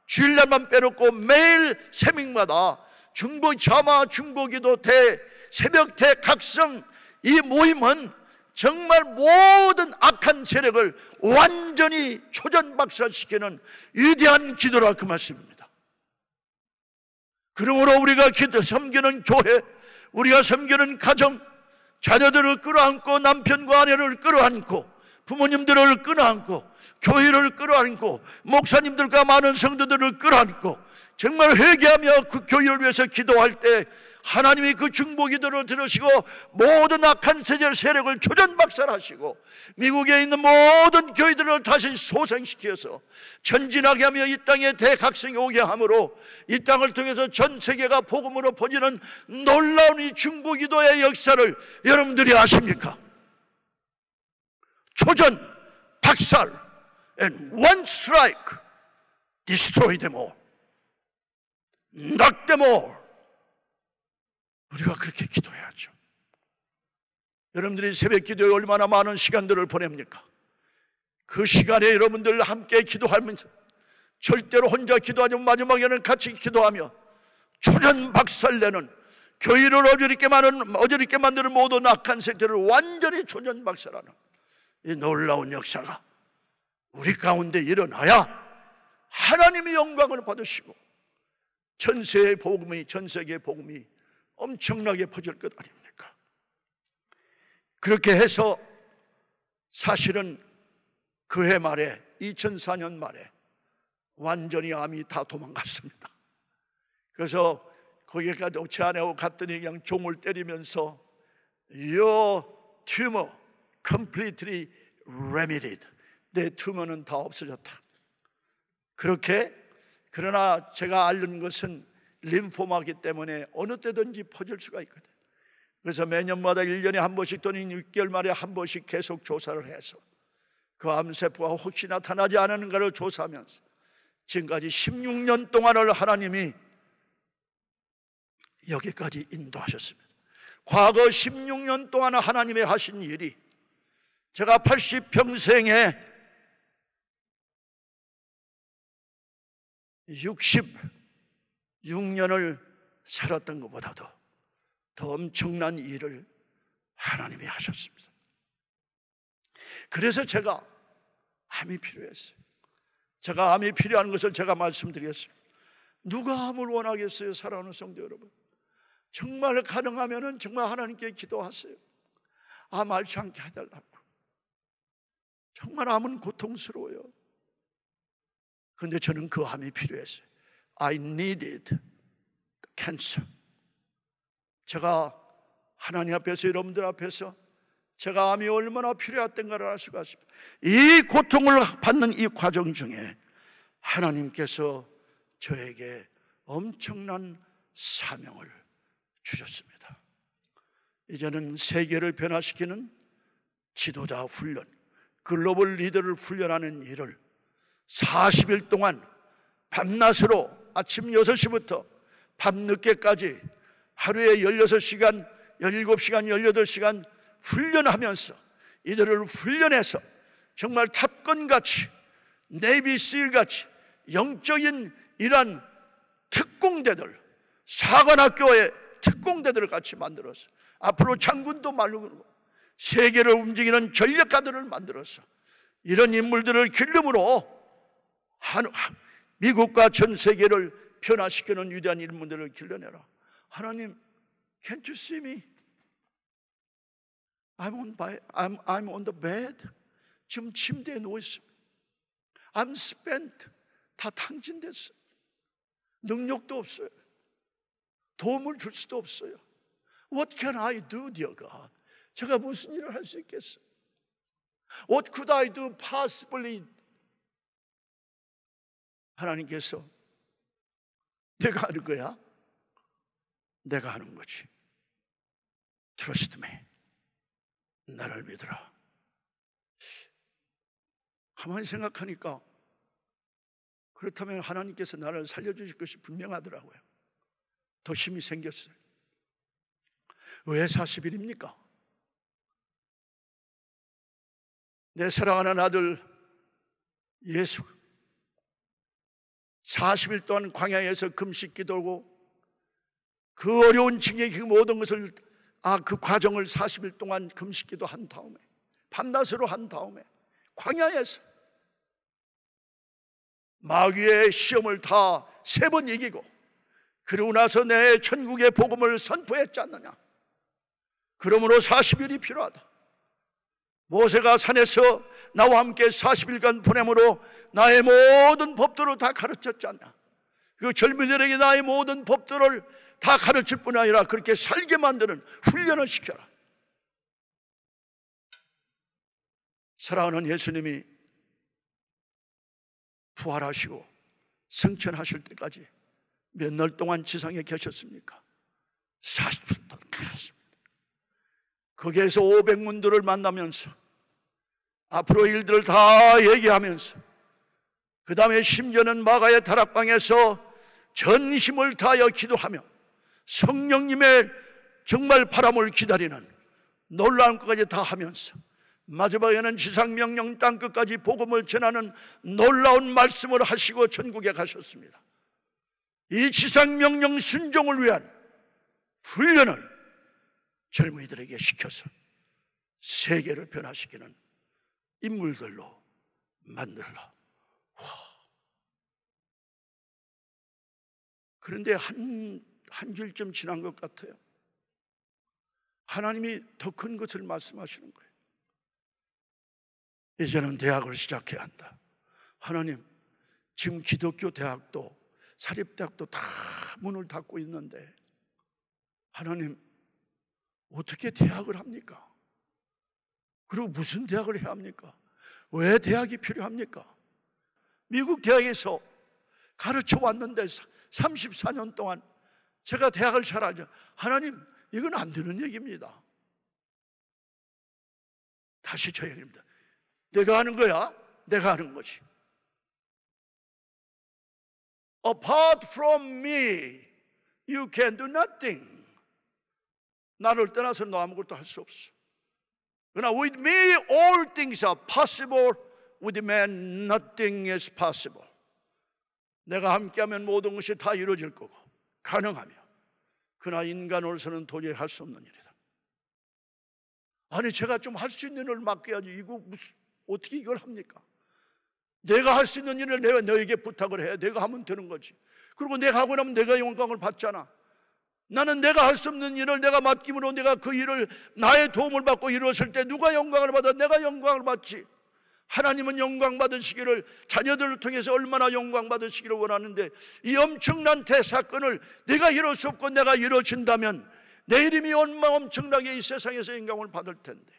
주일날만 빼놓고 매일 새벽마다 중보 자마 중보기도 대 새벽 대 각성 이 모임은 정말 모든 악한 세력을 완전히 초전박살시키는 위대한 기도라 그 말씀입니다. 그러므로 우리가 기도, 섬기는 교회, 우리가 섬기는 가정, 자녀들을 끌어안고 남편과 아내를 끌어안고 부모님들을 끌어안고 교회를 끌어안고 목사님들과 많은 성도들을 끌어안고 정말 회개하며 그 교회를 위해서 기도할 때 하나님이 그 중보기도를 들으시고 모든 악한 세절 세력을 초전박살하시고 미국에 있는 모든 교회들을 다시 소생시켜서 전진하게 하며 이 땅에 대각성이 오게 함으로 이 땅을 통해서 전 세계가 복음으로 퍼지는 놀라운 이 중보기도의 역사를 여러분들이 아십니까? 초전, 박살, and one strike destroy them all. Knock them all. 우리가 그렇게 기도해야죠. 여러분들이 새벽 기도에 얼마나 많은 시간들을 보냅니까? 그 시간에 여러분들 함께 기도하면서 절대로 혼자 기도하지 마지막에는 같이 기도하며 초전 박살내는 교회를 어저리게 만드는 모든 악한 세태를 완전히 초전 박살하는 이 놀라운 역사가 우리 가운데 일어나야 하나님의 영광을 받으시고 전세의 복음이 전 세계의 복음이 엄청나게 퍼질 것 아닙니까? 그렇게 해서 사실은 그해 말에 2004년 말에 완전히 암이 다 도망갔습니다. 그래서 거기까지 제 아내하고 갔더니 그냥 종을 때리면서 요 튜머 completely remedied. 내 투머는 다 없어졌다. 그렇게 그러나 제가 앓는 것은 림포마기 때문에 어느 때든지 퍼질 수가 있거든. 그래서 매년마다 1년에 한 번씩 또는 6개월 만에 한 번씩 계속 조사를 해서 그 암세포가 혹시 나타나지 않은가를 조사하면서 지금까지 16년 동안을 하나님이 여기까지 인도하셨습니다. 과거 16년 동안 하나님의 하신 일이 제가 80평생에 66년을 살았던 것보다도 더 엄청난 일을 하나님이 하셨습니다. 그래서 제가 암이 필요했어요. 제가 암이 필요한 것을 제가 말씀드리겠습니다. 누가 암을 원하겠어요, 사랑하는 성도 여러분? 정말 가능하면 정말 하나님께 기도하세요. 암 앓지 않게 해달라고. 정말 암은 고통스러워요. 그데 저는 그 암이 필요했어요. I needed cancer. 제가 하나님 앞에서 여러분들 앞에서 제가 암이 얼마나 필요했던가를 알 수가 있습니다. 이 고통을 받는 이 과정 중에 하나님께서 저에게 엄청난 사명을 주셨습니다. 이제는 세계를 변화시키는 지도자 훈련, 글로벌 리더를 훈련하는 일을 40일 동안 밤낮으로 아침 6시부터 밤늦게까지 하루에 16시간, 17시간, 18시간 훈련하면서 이들을 훈련해서 정말 탑건같이 네이비스일같이 영적인 이러한 특공대들 사관학교의 특공대들을 같이 만들어서 앞으로 장군도 말르고 세계를 움직이는 전력가들을 만들어서 이런 인물들을 길름으로 미국과 전 세계를 변화시키는 위대한 인물들을 길러내라. 하나님, can't you see me? I'm on, by, I'm, I'm on the bed. 지금 침대에 누워있습니다. I'm spent. 다탕진됐어 능력도 없어요. 도움을 줄 수도 없어요. What can I do, dear God? 제가 무슨 일을 할 수 있겠어? What could I do possibly? 하나님께서 내가 하는 거야? 내가 하는 거지. Trust me. 나를 믿어라. 가만히 생각하니까 그렇다면 하나님께서 나를 살려주실 것이 분명하더라고요. 더 힘이 생겼어요. 왜 40일입니까? 내 사랑하는 아들 예수 40일 동안 광야에서 금식 기도하고 그 어려운 징역그 모든 것을 아 그 과정을 40일 동안 금식 기도한 다음에 밤낮으로 한 다음에 광야에서 마귀의 시험을 다 세 번 이기고 그러고 나서 내 천국의 복음을 선포했지 않느냐 그러므로 40일이 필요하다 모세가 산에서 나와 함께 40일간 보내므로 나의 모든 법도를 다 가르쳤지 않나. 그 젊은이들에게 나의 모든 법도를 다 가르칠 뿐 아니라 그렇게 살게 만드는 훈련을 시켜라. 사랑하는 예수님이 부활하시고 승천하실 때까지 몇 날 동안 지상에 계셨습니까? 40일 동안 계셨습니다. 거기에서 500문들을 만나면서 앞으로 일들을 다 얘기하면서 그 다음에 심지어는 마가의 다락방에서 전 힘을 다하여 기도하며 성령님의 정말 바람을 기다리는 놀라운 것까지 다 하면서 마지막에는 지상명령 땅끝까지 복음을 전하는 놀라운 말씀을 하시고 천국에 가셨습니다. 이 지상명령 순종을 위한 훈련을 젊은이들에게 시켜서 세계를 변화시키는 인물들로 만들라. 와. 그런데 한, 한줄쯤 지난 것 같아요. 하나님이 더 큰 것을 말씀하시는 거예요. 이제는 대학을 시작해야 한다. 하나님, 지금 기독교 대학도 사립대학도 다 문을 닫고 있는데, 하나님, 어떻게 대학을 합니까? 그리고 무슨 대학을 해야 합니까? 왜 대학이 필요합니까? 미국 대학에서 가르쳐 왔는데 34년 동안 제가 대학을 잘 알죠. 하나님, 이건 안 되는 얘기입니다. 다시 저 얘기입니다. 내가 하는 거야. 내가 하는 거지. Apart from me, you can do nothing. 나를 떠나서 너 아무것도 할 수 없어. 그러나 with me all things are possible. With man nothing is possible. 내가 함께하면 모든 것이 다 이루어질 거고 가능하며 그러나 인간으로서는 도저히 할 수 없는 일이다. 아니 제가 좀 할 수 있는 일을 맡겨야지 이거 무슨 어떻게 이걸 합니까? 내가 할 수 있는 일을 내가 너에게 부탁을 해. 내가 하면 되는 거지. 그리고 내가 하고 나면 내가 영광을 받잖아. 나는 내가 할 수 없는 일을 내가 맡김으로 내가 그 일을 나의 도움을 받고 이루었을 때 누가 영광을 받아 내가 영광을 받지 하나님은 영광 받으시기를 자녀들을 통해서 얼마나 영광 받으시기를 원하는데 이 엄청난 대사건을 내가 이룰 수 없고 내가 이루어진다면 내 이름이 얼마 엄청나게 이 세상에서 영광을 받을 텐데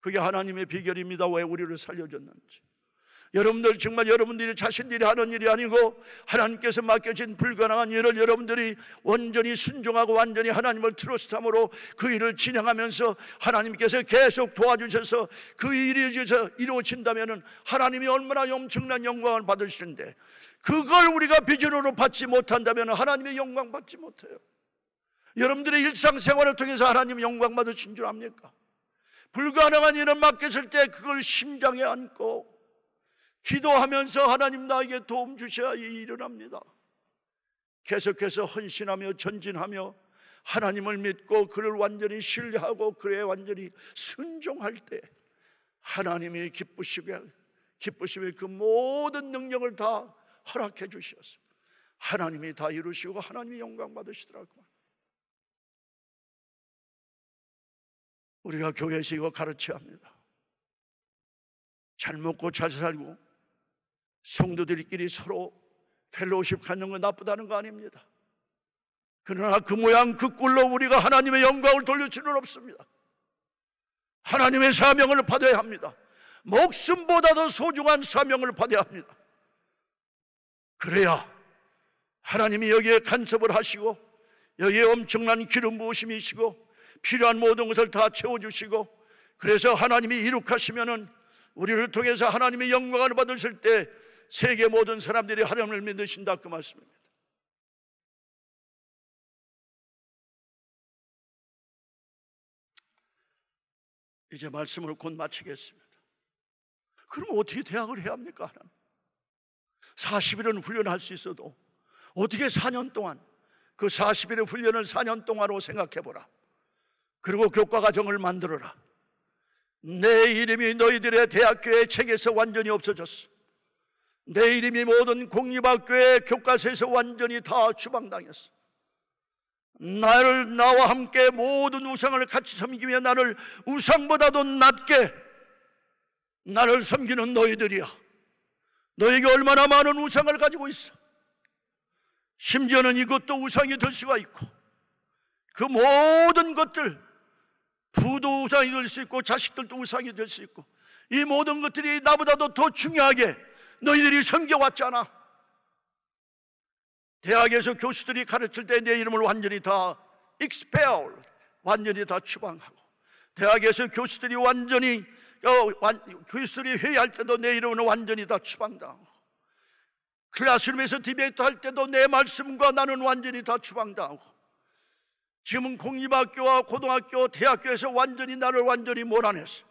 그게 하나님의 비결입니다 왜 우리를 살려줬는지 여러분들 정말 여러분들이 자신들이 하는 일이 아니고 하나님께서 맡겨진 불가능한 일을 여러분들이 온전히 순종하고 완전히 하나님을 트러스함으로 트그 일을 진행하면서 하나님께서 계속 도와주셔서 그 일이 이루어진다면 하나님이 얼마나 엄청난 영광을 받으시는데 그걸 우리가 비전으로 받지 못한다면 하나님의 영광 받지 못해요. 여러분들의 일상생활을 통해서 하나님 영광 받으신 줄 압니까? 불가능한 일을 맡겼을 때 그걸 심장에 안고 기도하면서 하나님 나에게 도움 주셔야 일어납니다. 계속해서 헌신하며 전진하며 하나님을 믿고 그를 완전히 신뢰하고 그에 완전히 순종할 때 하나님이 기쁘시게 기쁘심의 그 모든 능력을 다 허락해 주시어 하나님이 다 이루시고 하나님이 영광 받으시더라고 우리가 교회에서 이거 가르쳐야 합니다. 잘 먹고 잘 살고 성도들끼리 서로 펠로우십 갖는 건 나쁘다는 거 아닙니다. 그러나 그 모양 그 꼴로 우리가 하나님의 영광을 돌릴 수는 없습니다. 하나님의 사명을 받아야 합니다. 목숨보다도 소중한 사명을 받아야 합니다. 그래야 하나님이 여기에 간섭을 하시고 여기에 엄청난 기름 부으심이시고 필요한 모든 것을 다 채워주시고 그래서 하나님이 이룩하시면은 우리를 통해서 하나님의 영광을 받으실 때 세계 모든 사람들이 하나님을 믿으신다 그 말씀입니다. 이제 말씀을 곧 마치겠습니다. 그럼 어떻게 대학을 해야 합니까? 하나님? 40일은 훈련할 수 있어도 어떻게 4년 동안 그 40일의 훈련을 4년 동안으로 생각해 보라. 그리고 교과 과정을 만들어라. 내 이름이 너희들의 대학교의 책에서 완전히 없어졌어. 내 이름이 모든 공립학교의 교과서에서 완전히 다 추방당했어. 나를 나와 함께 모든 우상을 같이 섬기며 나를 우상보다도 낮게 나를 섬기는 너희들이야. 너에게 얼마나 많은 우상을 가지고 있어. 심지어는 이것도 우상이 될 수가 있고 그 모든 것들 부도 우상이 될 수 있고 자식들도 우상이 될 수 있고 이 모든 것들이 나보다도 더 중요하게 너희들이 섬겨왔잖아. 대학에서 교수들이 가르칠 때 내 이름을 완전히 다 expel, 완전히 다 추방하고 대학에서 교수들이 완전히 어, 완, 교수들이 회의할 때도 내 이름은 완전히 다 추방당하고 클래스룸에서 디베이트 할 때도 내 말씀과 나는 완전히 다 추방당하고 지금은 공립학교와 고등학교, 대학교에서 완전히 나를 완전히 몰아냈어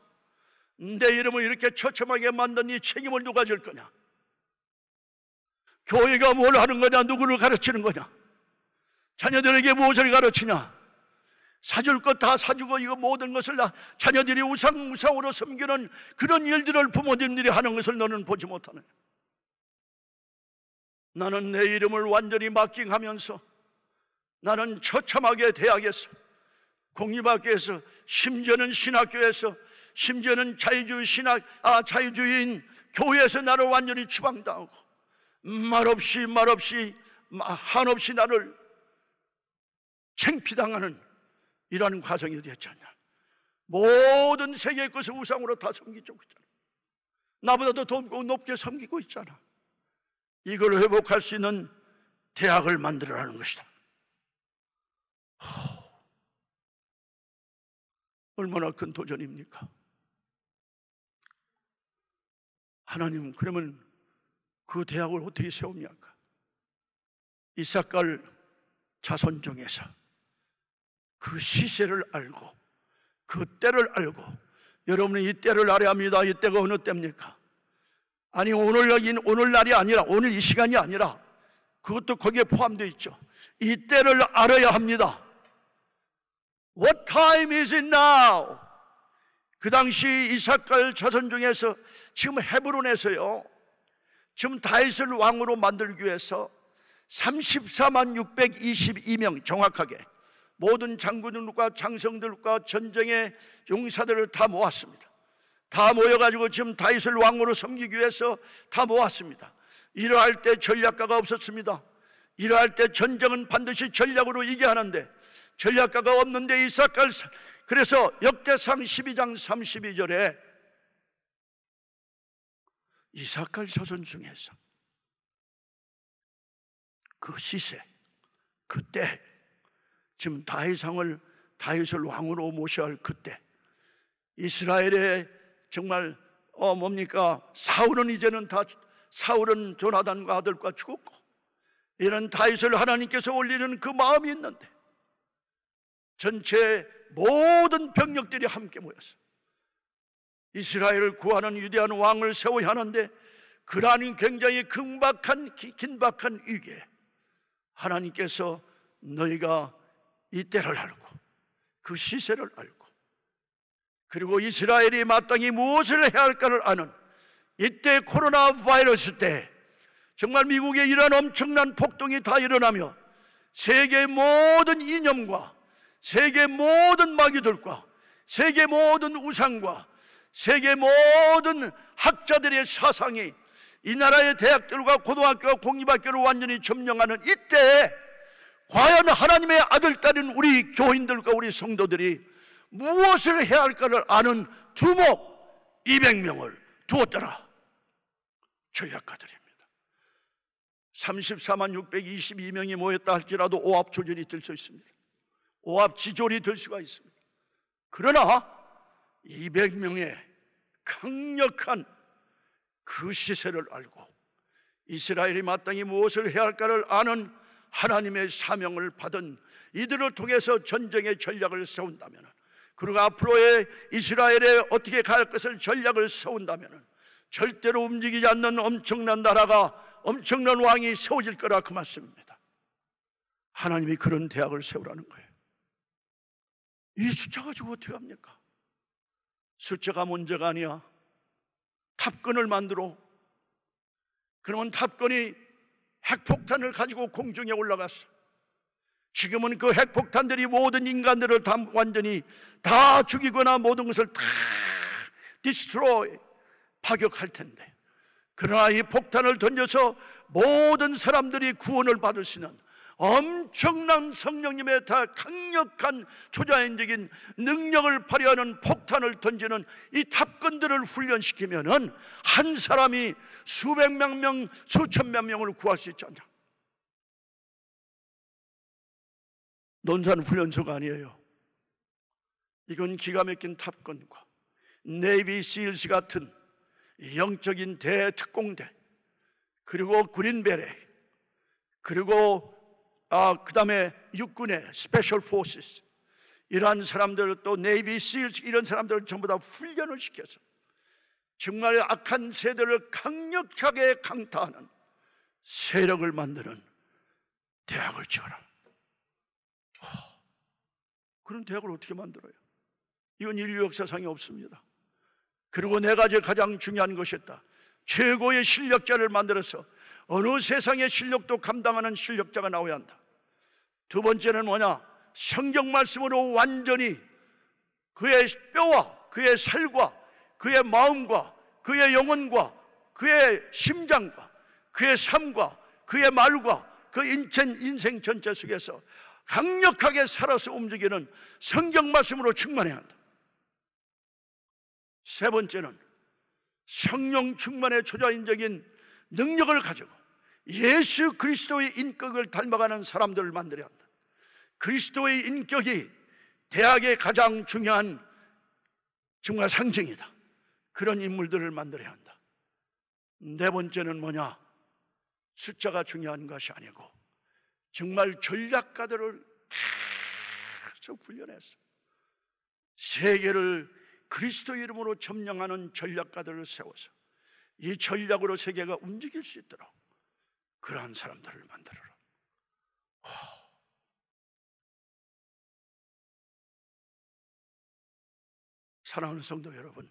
내 이름을 이렇게 처참하게 만든 이 책임을 누가 질 거냐? 교회가 뭘 하는 거냐? 누구를 가르치는 거냐? 자녀들에게 무엇을 가르치냐? 사줄 것 다 사주고 이거 모든 것을 다 자녀들이 우상우상으로 섬기는 그런 일들을 부모님들이 하는 것을 너는 보지 못하네. 나는 내 이름을 완전히 맡킹하면서 나는 처참하게 대학에서 공립학교에서 심지어는 신학교에서 심지어는 자유주의 신학, 아, 자유주의인 교회에서 나를 완전히 추방당하고 말없이 말없이 한없이 나를 챙피당하는 이러한 과정이 되었지 않냐. 모든 세계의 것을 우상으로 다 섬기고 있잖아. 나보다도 더 높게 섬기고 있잖아. 이걸 회복할 수 있는 대학을 만들어라는 것이다. 얼마나 큰 도전입니까? 하나님 그러면 그 대학을 어떻게 세웁니까? 이삭갈 자손 중에서 그 시세를 알고 그 때를 알고 여러분은 이 때를 알아야 합니다. 이 때가 어느 때입니까? 아니 오늘날인 오늘날이 아니라 오늘 이 시간이 아니라 그것도 거기에 포함되어 있죠. 이 때를 알아야 합니다. What time is it now? 그 당시 이삭갈 자손 중에서 지금 헤브론에서요. 지금 다이슬 왕으로 만들기 위해서 34만 622명 정확하게 모든 장군들과 장성들과 전쟁의 용사들을 다 모았습니다. 다 모여가지고 지금 다이슬 왕으로 섬기기 위해서 다 모았습니다. 이러할 때 전략가가 없었습니다. 이러할 때 전쟁은 반드시 전략으로 이겨 하는데 전략가가 없는데 이사칼 그래서 역대상 12장 32절에 이사칼 자손 중에서 그 시세, 그때 지금 다윗상을 다윗을 왕으로 모셔야 할 그때 이스라엘의 정말 어 뭡니까 사울은 이제는 다 사울은 조나단과 아들과 죽었고 이런 다윗을 하나님께서 올리는 그 마음이 있는데 전체 모든 병력들이 함께 모였어. 이스라엘을 구하는 유대한 왕을 세워야 하는데 그라는 굉장히 금박한 긴박한 위기에 하나님께서 너희가 이 때를 알고 그 시세를 알고 그리고 이스라엘이 마땅히 무엇을 해야 할까를 아는 이때 코로나 바이러스 때 정말 미국의 이런 엄청난 폭동이 다 일어나며 세계 모든 이념과 세계 모든 마귀들과 세계 모든 우상과 세계 모든 학자들의 사상이 이 나라의 대학들과 고등학교와 공립학교를 완전히 점령하는 이때 과연 하나님의 아들, 딸인 우리 교인들과 우리 성도들이 무엇을 해야 할까를 아는 두목 200명을 두었더라. 전략가들입니다. 34만 622명이 모였다 할지라도 오합조절이 들수 있습니다. 오합지졸이 될 수가 있습니다. 그러나 200명의 강력한 그 시세를 알고 이스라엘이 마땅히 무엇을 해야 할까를 아는 하나님의 사명을 받은 이들을 통해서 전쟁의 전략을 세운다면 그리고 앞으로의 이스라엘에 어떻게 갈 것을 전략을 세운다면 절대로 움직이지 않는 엄청난 나라가 엄청난 왕이 세워질 거라 그 말씀입니다. 하나님이 그런 대학을 세우라는 거예요. 이 숫자 가지고 어떻게 합니까? 숫자가 문제가 아니야. 탑건을 만들어. 그러면 탑건이 핵폭탄을 가지고 공중에 올라갔어. 지금은 그 핵폭탄들이 모든 인간들을 다 완전히 다 죽이거나 모든 것을 다 디스트로이 파격할 텐데. 그러나 이 폭탄을 던져서 모든 사람들이 구원을 받을 수 있는 엄청난 성령님의 다 강력한 초자연적인 능력을 발휘하는 폭탄을 던지는 이 탑건들을 훈련시키면은 한 사람이 수백만 명, 수천만 명을 구할 수 있지 않냐. 논산 훈련소가 아니에요. 이건 기가 막힌 탑건과 네이비 시일스 같은 영적인 대특공대 그리고 그린베레 그리고 아, 그 다음에 육군의 스페셜 포스스 이러한 사람들 또 네이비 실 이런 사람들을 전부 다 훈련을 시켜서 정말 악한 세대를 강력하게 강타하는 세력을 만드는 대학을 지어라. 허, 그런 대학을 어떻게 만들어요? 이건 인류 역사상에 없습니다. 그리고 네 가지 가장 중요한 것이었다. 최고의 실력자를 만들어서 어느 세상의 실력도 감당하는 실력자가 나와야 한다. 두 번째는 뭐냐? 성경 말씀으로 완전히 그의 뼈와 그의 살과 그의 마음과 그의 영혼과 그의 심장과 그의 삶과 그의 말과 그 인천 인생 전체 속에서 강력하게 살아서 움직이는 성경 말씀으로 충만해야 한다. 세 번째는 성령 충만의 초자인적인 능력을 가지고 예수 그리스도의 인격을 닮아가는 사람들을 만들어야 한다. 그리스도의 인격이 대학의 가장 중요한 정말 상징이다. 그런 인물들을 만들어야 한다. 네 번째는 뭐냐? 숫자가 중요한 것이 아니고 정말 전략가들을 계속 훈련했어. 세계를 그리스도 이름으로 점령하는 전략가들을 세워서 이 전략으로 세계가 움직일 수 있도록 그러한 사람들을 만들어라. 와. 사랑하는 성도 여러분,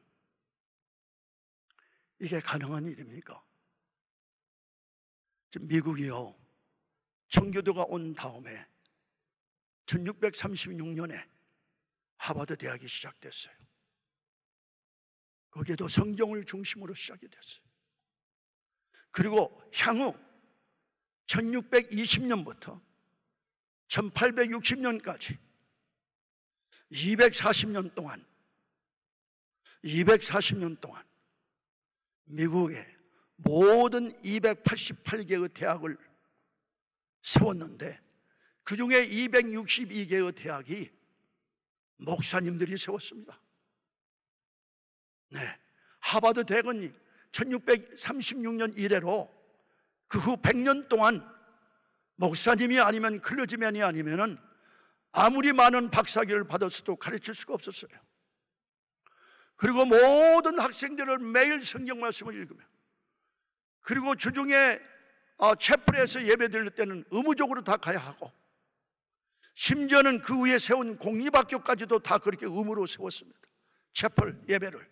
이게 가능한 일입니까? 지금 미국이요, 청교도가 온 다음에 1636년에 하버드 대학이 시작됐어요. 거기에도 성경을 중심으로 시작이 됐어요. 그리고 향후 1620년부터 1860년까지 240년 동안 240년 동안 미국의 모든 288개의 대학을 세웠는데 그 중에 262개의 대학이 목사님들이 세웠습니다. 네. 하버드 대학은 1636년 이래로 그후 100년 동안 목사님이 아니면 클로즈맨이 아니면은 아무리 많은 박사학위를 받았어도 가르칠 수가 없었어요. 그리고 모든 학생들을 매일 성경 말씀을 읽으며 그리고 주중에 어, 채플에서 예배 드릴 때는 의무적으로 다 가야 하고 심지어는 그 위에 세운 공립학교까지도 다 그렇게 의무로 세웠습니다. 채플 예배를.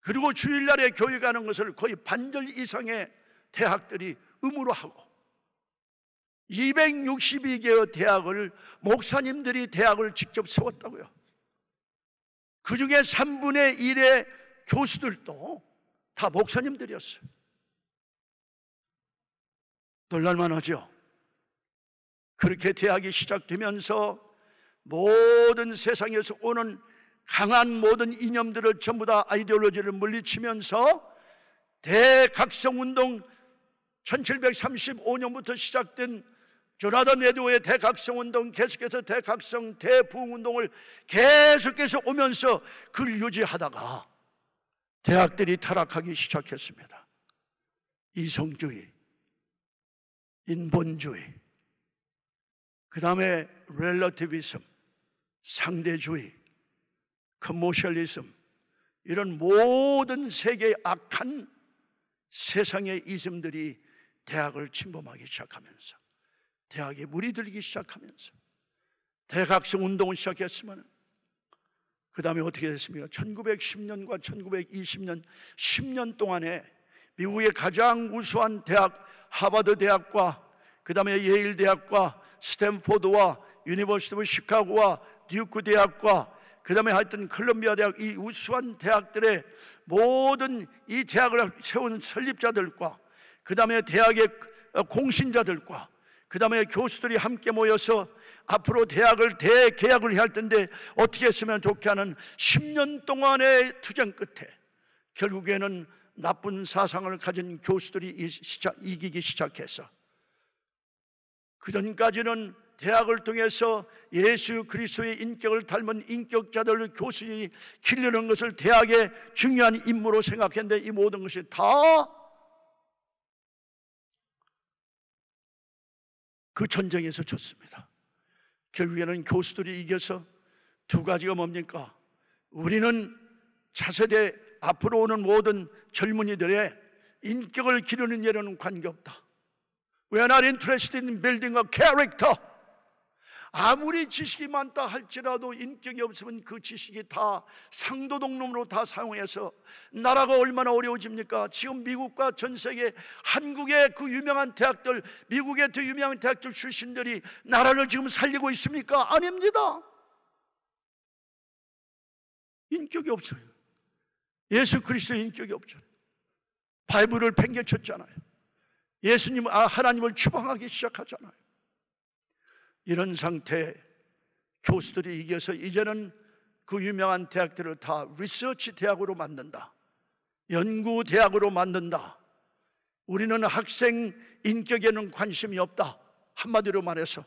그리고 주일날에 교회 가는 것을 거의 반절 이상의 대학들이 의무로 하고 262개의 대학을 목사님들이 대학을 직접 세웠다고요. 그 중에 3분의 1의 교수들도 다 목사님들이었어요. 놀랄만 하죠? 그렇게 대학이 시작되면서 모든 세상에서 오는 강한 모든 이념들을 전부 다 아이디올로지를 물리치면서 대각성운동 1735년부터 시작된 조나단 드도의 대각성 운동 계속해서 대각성 대부흥 운동을 계속해서 오면서 그를 유지하다가 대학들이 타락하기 시작했습니다. 이성주의, 인본주의, 그 다음에 렐러티비즘, 상대주의, 커모셜리즘 이런 모든 세계의 악한 세상의 이즘들이 대학을 침범하기 시작하면서 대학에 물이 들기 시작하면서 대학생 운동을 시작했지만 그 다음에 어떻게 됐습니까? 1910년과 1920년 10년 동안에 미국의 가장 우수한 대학 하버드 대학과 그 다음에 예일 대학과 스탠포드와 유니버시티 브 시카고와 뉴크 대학과 그 다음에 하여튼 클럼비아 대학 이 우수한 대학들의 모든 이 대학을 세운 설립자들과 그 다음에 대학의 공신자들과 그 다음에 교수들이 함께 모여서 앞으로 대학을 대계약을 해야 할 텐데 어떻게 했으면 좋게 하는 10년 동안의 투쟁 끝에 결국에는 나쁜 사상을 가진 교수들이 이기기 시작해서 그전까지는 대학을 통해서 예수 그리스도의 인격을 닮은 인격자들 교수님이 길르는 것을 대학의 중요한 임무로 생각했는데 이 모든 것이 다그 전쟁에서 졌습니다. 결국에는 교수들이 이겨서 두 가지가 뭡니까? 우리는 차세대 앞으로 오는 모든 젊은이들의 인격을 기르는 일에는 관계없다. We are not interested in building a character. 아무리 지식이 많다 할지라도 인격이 없으면 그 지식이 다 상도동놈으로 다 사용해서 나라가 얼마나 어려워집니까? 지금 미국과 전 세계 한국의 그 유명한 대학들 미국의 더 유명한 대학들 출신들이 나라를 지금 살리고 있습니까? 아닙니다 인격이 없어요 예수 그리스도의 인격이 없잖아요 바이블을 팽개쳤잖아요 예수님, 아, 하나님을 추방하기 시작하잖아요 이런 상태에 교수들이 이겨서 이제는 그 유명한 대학들을 다 리서치 대학으로 만든다. 연구 대학으로 만든다. 우리는 학생 인격에는 관심이 없다. 한마디로 말해서.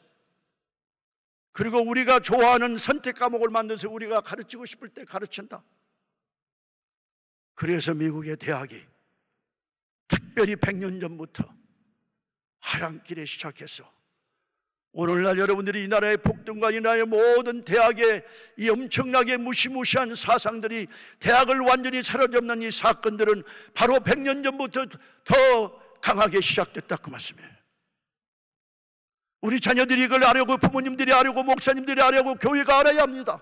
그리고 우리가 좋아하는 선택 과목을 만들어서 우리가 가르치고 싶을 때 가르친다. 그래서 미국의 대학이 특별히 100년 전부터 하얀길에 시작했어. 오늘날 여러분들이 이 나라의 폭등과 이 나라의 모든 대학에이 엄청나게 무시무시한 사상들이 대학을 완전히 사로잡는 이 사건들은 바로 100년 전부터 더 강하게 시작됐다 그 말씀이에요. 우리 자녀들이 이걸 아려고 부모님들이 아려고 목사님들이 아려고 교회가 알아야 합니다.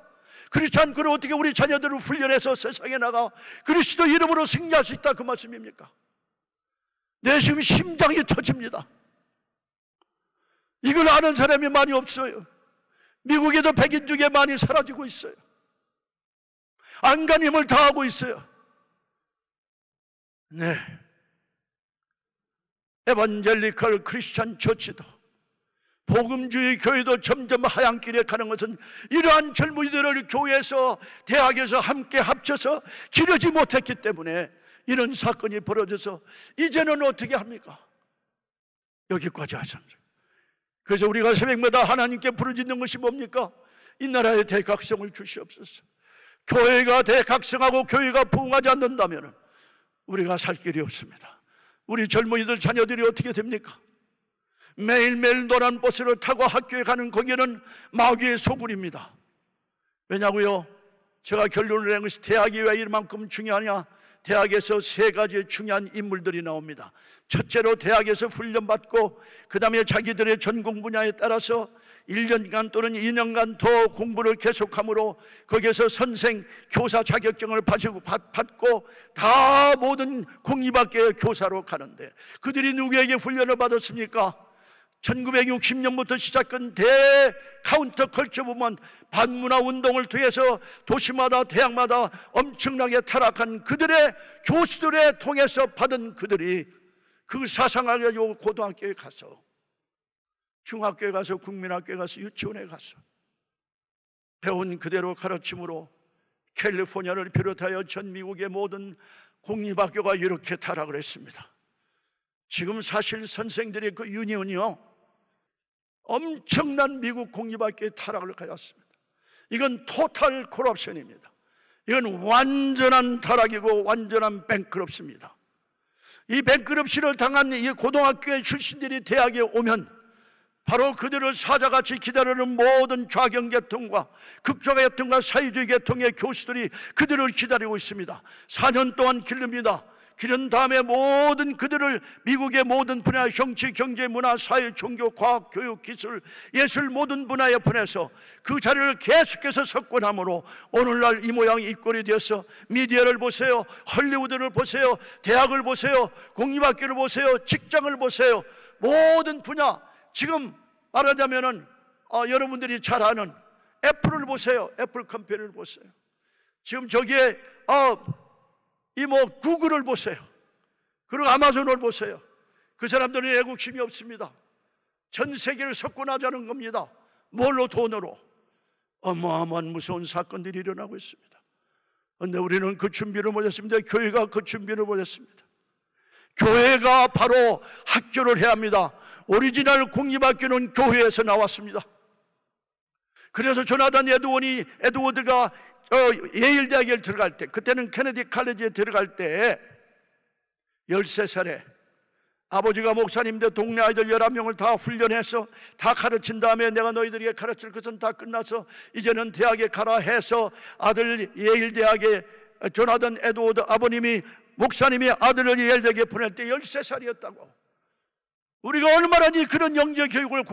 그렇지 않고는 어떻게 우리 자녀들을 훈련해서 세상에 나가 그리스도 이름으로 승리할 수 있다 그 말씀입니까? 내 지금 심장이 터집니다. 이걸 아는 사람이 많이 없어요. 미국에도 백인 중에 많이 사라지고 있어요. 안간힘을 다하고 있어요. 네. 에반젤리컬 크리스천 처치도 복음주의 교회도 점점 하얀길에 가는 것은 이러한 젊은이들을 교회에서 대학에서 함께 합쳐서 기르지 못했기 때문에 이런 사건이 벌어져서 이제는 어떻게 합니까? 여기까지 하셨습니다. 그래서 우리가 새벽마다 하나님께 부르짖는 것이 뭡니까? 이 나라의 대각성을 주시옵소서. 교회가 대각성하고 교회가 부흥하지 않는다면 우리가 살 길이 없습니다. 우리 젊은이들 자녀들이 어떻게 됩니까? 매일매일 노란 버스를 타고 학교에 가는 거기는 마귀의 소굴입니다. 왜냐고요? 제가 결론을 낸 것이 대학이 왜 이만큼 중요하냐? 대학에서 세 가지 중요한 인물들이 나옵니다. 첫째로 대학에서 훈련받고 그 다음에 자기들의 전공 분야에 따라서 1년간 또는 2년간 더 공부를 계속함으로 거기에서 선생, 교사 자격증을 받고 다 모든 공립학교의 교사로 가는데 그들이 누구에게 훈련을 받았습니까? 1960년부터 시작한 대카운터 컬처 보면 반문화 운동을 통해서 도시마다 대학마다 엄청나게 타락한 그들의 교수들에 통해서 받은 그들이 그 사상을 가지고 고등학교에 가서 중학교에 가서 국민학교에 가서 유치원에 가서 배운 그대로 가르침으로 캘리포니아를 비롯하여 전 미국의 모든 공립학교가 이렇게 타락을 했습니다. 지금 사실 선생들의 그 유니온이요. 엄청난 미국 공학교의 타락을 가졌습니다. 이건 토탈 콜옵션입니다. 이건 완전한 타락이고 완전한 뱅크럽스입니다이 뱅크럽시를 당한 이 고등학교의 출신들이 대학에 오면 바로 그들을 사자같이 기다리는 모든 좌경계통과 극좌계통과 사회주의 계통의 교수들이 그들을 기다리고 있습니다. 4년 동안 길릅니다. 그런 다음에 모든 그들을 미국의 모든 분야 정치, 경제, 문화, 사회, 종교, 과학, 교육, 기술, 예술 모든 분야에 보내서 그 자리를 계속해서 석권함으로 오늘날 이 모양 입꼴이 되어서 미디어를 보세요 헐리우드를 보세요 대학을 보세요 공립학교를 보세요 직장을 보세요 모든 분야 지금 말하자면은 어, 여러분들이 잘 아는 애플을 보세요 애플 컴퓨니를 보세요 지금 저기에 어, 이뭐 구글을 보세요. 그리고 아마존을 보세요. 그 사람들은 애국심이 없습니다. 전 세계를 석권하자는 겁니다. 뭘로 돈으로 어마어마한 무서운 사건들이 일어나고 있습니다. 근데 우리는 그 준비를 못했습니다. 교회가 그 준비를 못했습니다. 교회가 바로 학교를 해야 합니다. 오리지널 공립학교는 교회에서 나왔습니다. 그래서 조나단 에드원이 에드워드가 어, 예일대학에 들어갈 때, 그때는 케네디 칼리지에 들어갈 때 13살에 아버지가 목사님인데 동네 아이들 11명을 다 훈련해서 다 가르친 다음에 내가 너희들에게 가르칠 것은 다 끝나서 이제는 대학에 가라 해서 아들 예일대학에 전하던 에드워드 아버님이 목사님이 아들을 예일대학에 보낼 때 13살이었다고 우리가 얼마나 그런 영재 교육을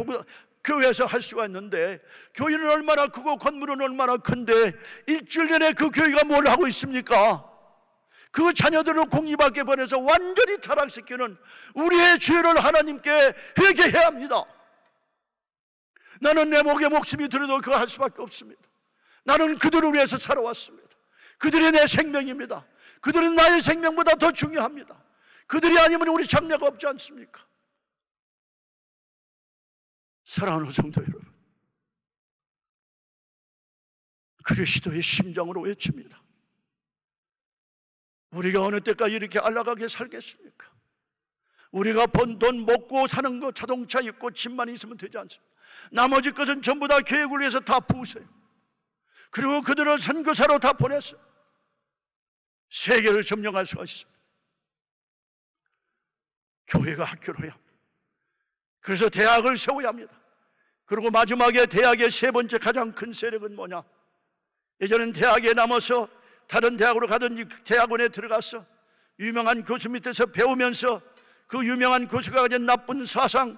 교회에서 할 수가 있는데 교회는 얼마나 크고 건물은 얼마나 큰데 일주일 내내 그 교회가 뭘 하고 있습니까? 그 자녀들을 공리밖에 보내서 완전히 타락시키는 우리의 죄를 하나님께 회개해야 합니다. 나는 내 목에 목숨이 들어도 그거 할 수밖에 없습니다. 나는 그들을 위해서 살아왔습니다. 그들이 내 생명입니다. 그들은 나의 생명보다 더 중요합니다. 그들이 아니면 우리 장래가 없지 않습니까? 사랑하는 성도 여러분. 그리스도의 심장으로 외칩니다. 우리가 어느 때까지 이렇게 안락하게 살겠습니까? 우리가 번 돈 먹고 사는 거 자동차 있고 집만 있으면 되지 않습니다. 나머지 것은 전부 다 계획을 위해서 다 부으세요. 그리고 그들을 선교사로 다 보냈어요. 세계를 점령할 수가 있습니다. 교회가 학교로 야 그래서 대학을 세워야 합니다. 그리고 마지막에 대학의 세 번째 가장 큰 세력은 뭐냐? 예전엔 대학에 남아서 다른 대학으로 가든지 그 대학원에 들어갔어. 유명한 교수 밑에서 배우면서 그 유명한 교수가 가진 나쁜 사상,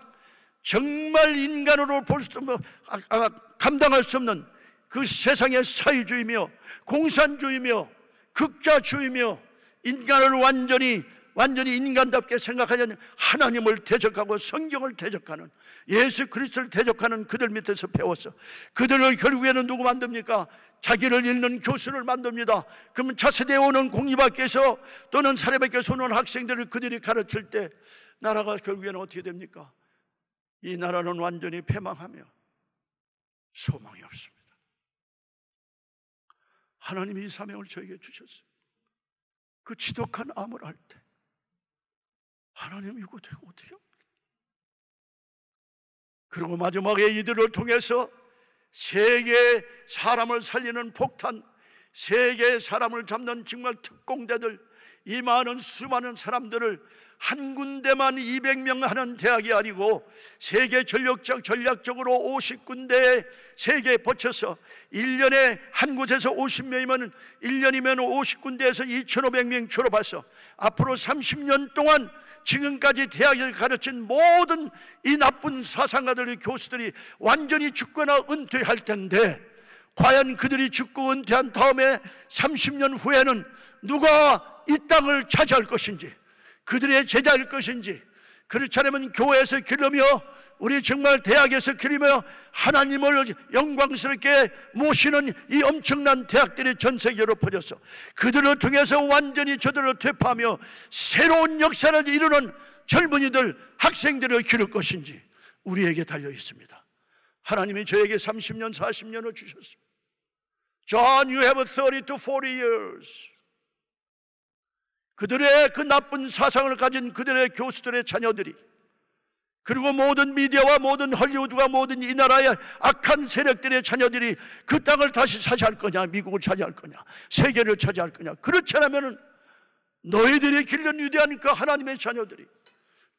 정말 인간으로 볼 수, 없는, 뭐, 아, 아, 감당할 수 없는 그 세상의 사회주의며 공산주의며 극자주의며 인간을 완전히 완전히 인간답게 생각하지 는 하나님을 대적하고 성경을 대적하는 예수 그리스도를 대적하는 그들 밑에서 배웠어. 그들을 결국에는 누구 만듭니까? 자기를 잃는 교수를 만듭니다. 그러면 차세대 오는 공립학교에서 또는 사립학에서 오는 학생들을 그들이 가르칠 때 나라가 결국에는 어떻게 됩니까? 이 나라는 완전히 패망하며 소망이 없습니다. 하나님이 이 사명을 저에게 주셨어요. 그 지독한 암을 할 때, 하나님 이거 제가 어떻게 합니까? 그리고 마지막에 이들을 통해서 세계 사람을 살리는 폭탄, 세계 사람을 잡는 정말 특공대들, 이 많은 수많은 사람들을 한 군데만 200명 하는 대학이 아니고 세계 전력적 전략적으로 50군데에 세계에 버쳐서 1년에 한 곳에서 50명이면 1년이면 50군데에서 2,500명 졸업해서 앞으로 30년 동안 지금까지 대학에서 가르친 모든 이 나쁜 사상가들의 교수들이 완전히 죽거나 은퇴할 텐데 과연 그들이 죽고 은퇴한 다음에 30년 후에는 누가 이 땅을 차지할 것인지 그들의 제자일 것인지 그렇지 않으면 교회에서 길러며 우리 정말 대학에서 그리며 하나님을 영광스럽게 모시는 이 엄청난 대학들이 전 세계로 퍼져서 그들을 통해서 완전히 저들을 퇴파하며 새로운 역사를 이루는 젊은이들, 학생들을 기를 것인지 우리에게 달려 있습니다. 하나님이 저에게 30년, 40년을 주셨습니다. John, you have 30 to 40 years. 그들의 그 나쁜 사상을 가진 그들의 교수들의 자녀들이 그리고 모든 미디어와 모든 헐리우드가 모든 이 나라의 악한 세력들의 자녀들이 그 땅을 다시 차지할 거냐, 미국을 차지할 거냐, 세계를 차지할 거냐. 그렇지 않으면 너희들이 길른 위대하니까 그 하나님의 자녀들이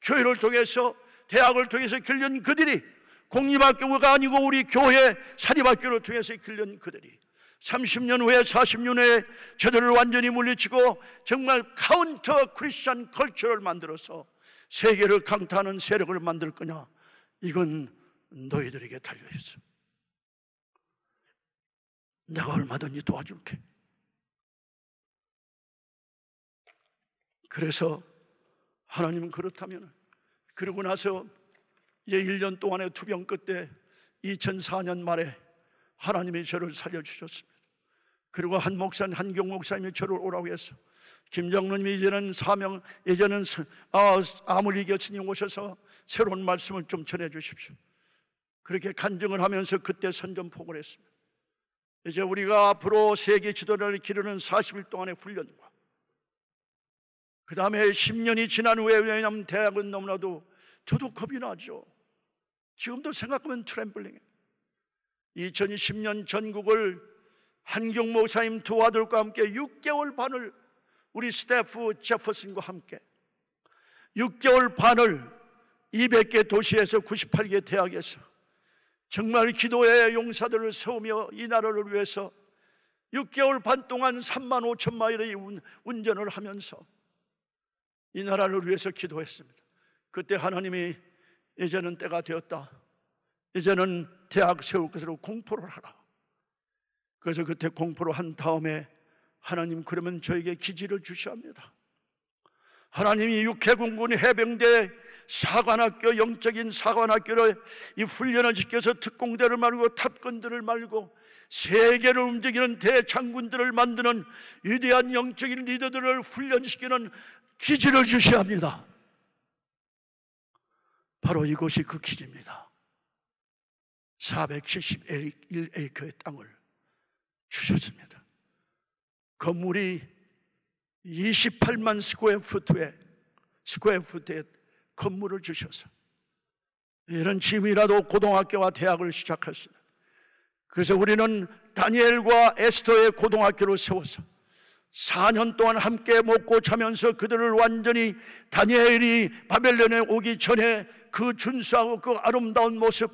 교회를 통해서 대학을 통해서 길른 그들이 공립학교가 아니고 우리 교회 사립학교를 통해서 길른 그들이 30년 후에 40년 후에 저들을 완전히 물리치고 정말 카운터 크리스천 컬처를 만들어서 세계를 강타하는 세력을 만들 거냐? 이건 너희들에게 달려있어. 내가 얼마든지 도와줄게. 그래서 하나님은 그렇다면, 그러고 나서 이 예, 1년 동안의 투병 끝에 2004년 말에 하나님이 저를 살려주셨습니다. 그리고 한 목사님, 한경 목사님이 저를 오라고 해서 김정로님이 이제는 사명, 이제는 아, 아무리 교수님 오셔서 새로운 말씀을 좀 전해 주십시오. 그렇게 간증을 하면서 그때 선전포고를 했습니다. 이제 우리가 앞으로 세계 지도를 기르는 40일 동안의 훈련과 그 다음에 10년이 지난 후에 왜냐하면 대학은 너무나도 저도 겁이 나죠. 지금도 생각하면 트램블링. 2020년 전국을 한경 목사님 두 아들과 함께 6개월 반을 우리 스태프 제퍼슨과 함께 6개월 반을 200개 도시에서 98개 대학에서 정말 기도의 용사들을 세우며 이 나라를 위해서 6개월 반 동안 3만 5천 마일의 운전을 하면서 이 나라를 위해서 기도했습니다. 그때 하나님이 이제는 때가 되었다. 이제는 대학 세울 것으로 공포를 하라. 그래서 그때 공포를 한 다음에 하나님 그러면 저에게 기지를 주셔 합니다. 하나님이 육해공군 해병대 사관학교 영적인 사관학교를 이 훈련을 시켜서 특공대를 말고 탑건들을 말고 세계를 움직이는 대장군들을 만드는 위대한 영적인 리더들을 훈련시키는 기지를 주셔 합니다. 바로 이곳이 그 기지입니다. 471에이커의 땅을 주셨습니다. 건물이 28만 스퀘어 푸트에 스퀘어 푸트에 건물을 주셔서 이런 짐이라도 고등학교와 대학을 시작할 수 있는 그래서 우리는 다니엘과 에스터의 고등학교를 세워서 4년 동안 함께 먹고 자면서 그들을 완전히 다니엘이 바벨론에 오기 전에 그 준수하고 그 아름다운 모습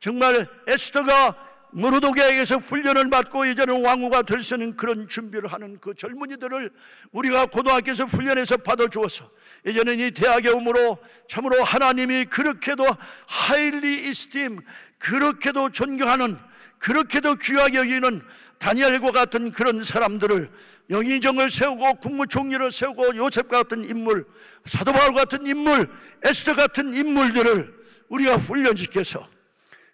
정말 에스터가 무르도게에게서 훈련을 받고 이제는 왕후가 될 수 있는 그런 준비를 하는 그 젊은이들을 우리가 고등학교에서 훈련해서 받아주어서 이제는 이 대학에 오므로 참으로 하나님이 그렇게도 하일리 이스팀 그렇게도 존경하는 그렇게도 귀하게 여기는 다니엘과 같은 그런 사람들을 영의정을 세우고 국무총리를 세우고 요셉과 같은 인물 사도바울 같은 인물 에스더 같은 인물들을 우리가 훈련시켜서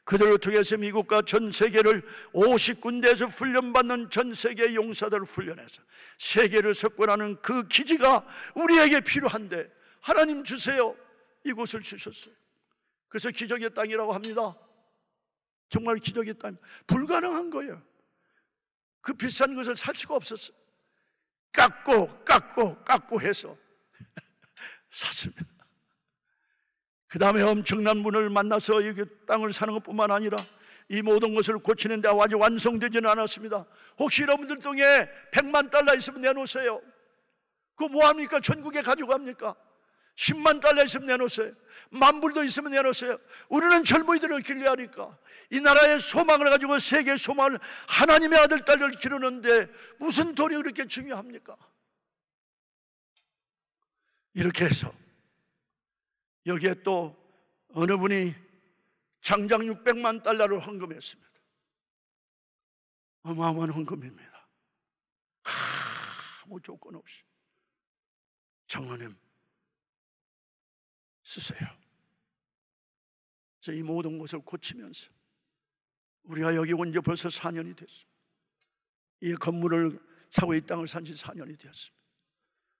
그들을 통해서 미국과 전 세계를 50군데에서 훈련받는 전 세계 용사들을 훈련해서 세계를 석권하는 그 기지가 우리에게 필요한데 하나님 주세요. 이곳을 주셨어요. 그래서 기적의 땅이라고 합니다. 정말 기적의 땅. 불가능한 거예요. 그 비싼 것을 살 수가 없었어요. 깎고, 깎고, 깎고 해서 샀습니다. 그 다음에 엄청난 문을 만나서 여기 땅을 사는 것 뿐만 아니라 이 모든 것을 고치는데 아직 완성되지는 않았습니다. 혹시 여러분들 중에 100만 달러 있으면 내놓으세요. 그거 뭐합니까? 천국에 가져갑니까? 10만 달러 있으면 내놓으세요. 만불도 있으면 내놓으세요. 우리는 젊은이들을 길야하니까이 나라의 소망을 가지고 세계의 소망을 하나님의 아들, 딸을 기르는데 무슨 돈이 그렇게 중요합니까? 이렇게 해서 여기에 또 어느 분이 장장 600만 달러를 헌금했습니다. 어마어마한 헌금입니다. 아무 조건 없이. 장로님, 쓰세요. 그이 모든 것을 고치면서 우리가 여기 온 지 벌써 4년이 됐습니다. 이 건물을 사고 이 땅을 산 지 4년이 되었습니다.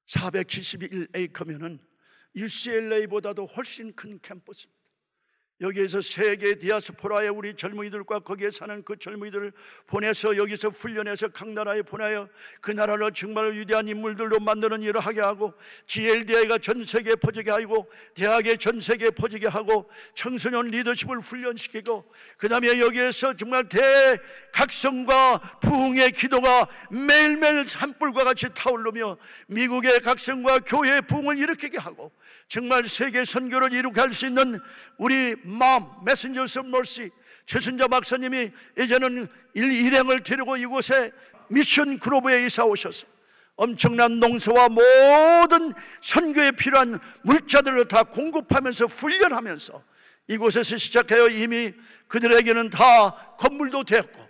471에이커면은 UCLA보다도 훨씬 큰 캠퍼스입니다. 여기에서 세계 디아스포라의 우리 젊은이들과 거기에 사는 그 젊은이들을 보내서 여기서 훈련해서 각 나라에 보내어그 나라를 정말 위대한 인물들로 만드는 일을 하게 하고 GLDI가 전 세계에 퍼지게 하고 대학에 전 세계에 퍼지게 하고 청소년 리더십을 훈련시키고 그 다음에 여기에서 정말 대각성과 부흥의 기도가 매일매일 산불과 같이 타오르며 미국의 각성과 교회의 부흥을 일으키게 하고 정말 세계 선교를 이룩할 수 있는 우리 마음, 메신저스 멀시, 최순자 박사님이 이제는 일, 일행을 데리고 이곳에 미션 그룹에 이사 오셔서 엄청난 농사와 모든 선교에 필요한 물자들을 다 공급하면서 훈련하면서 이곳에서 시작하여 이미 그들에게는 다 건물도 되었고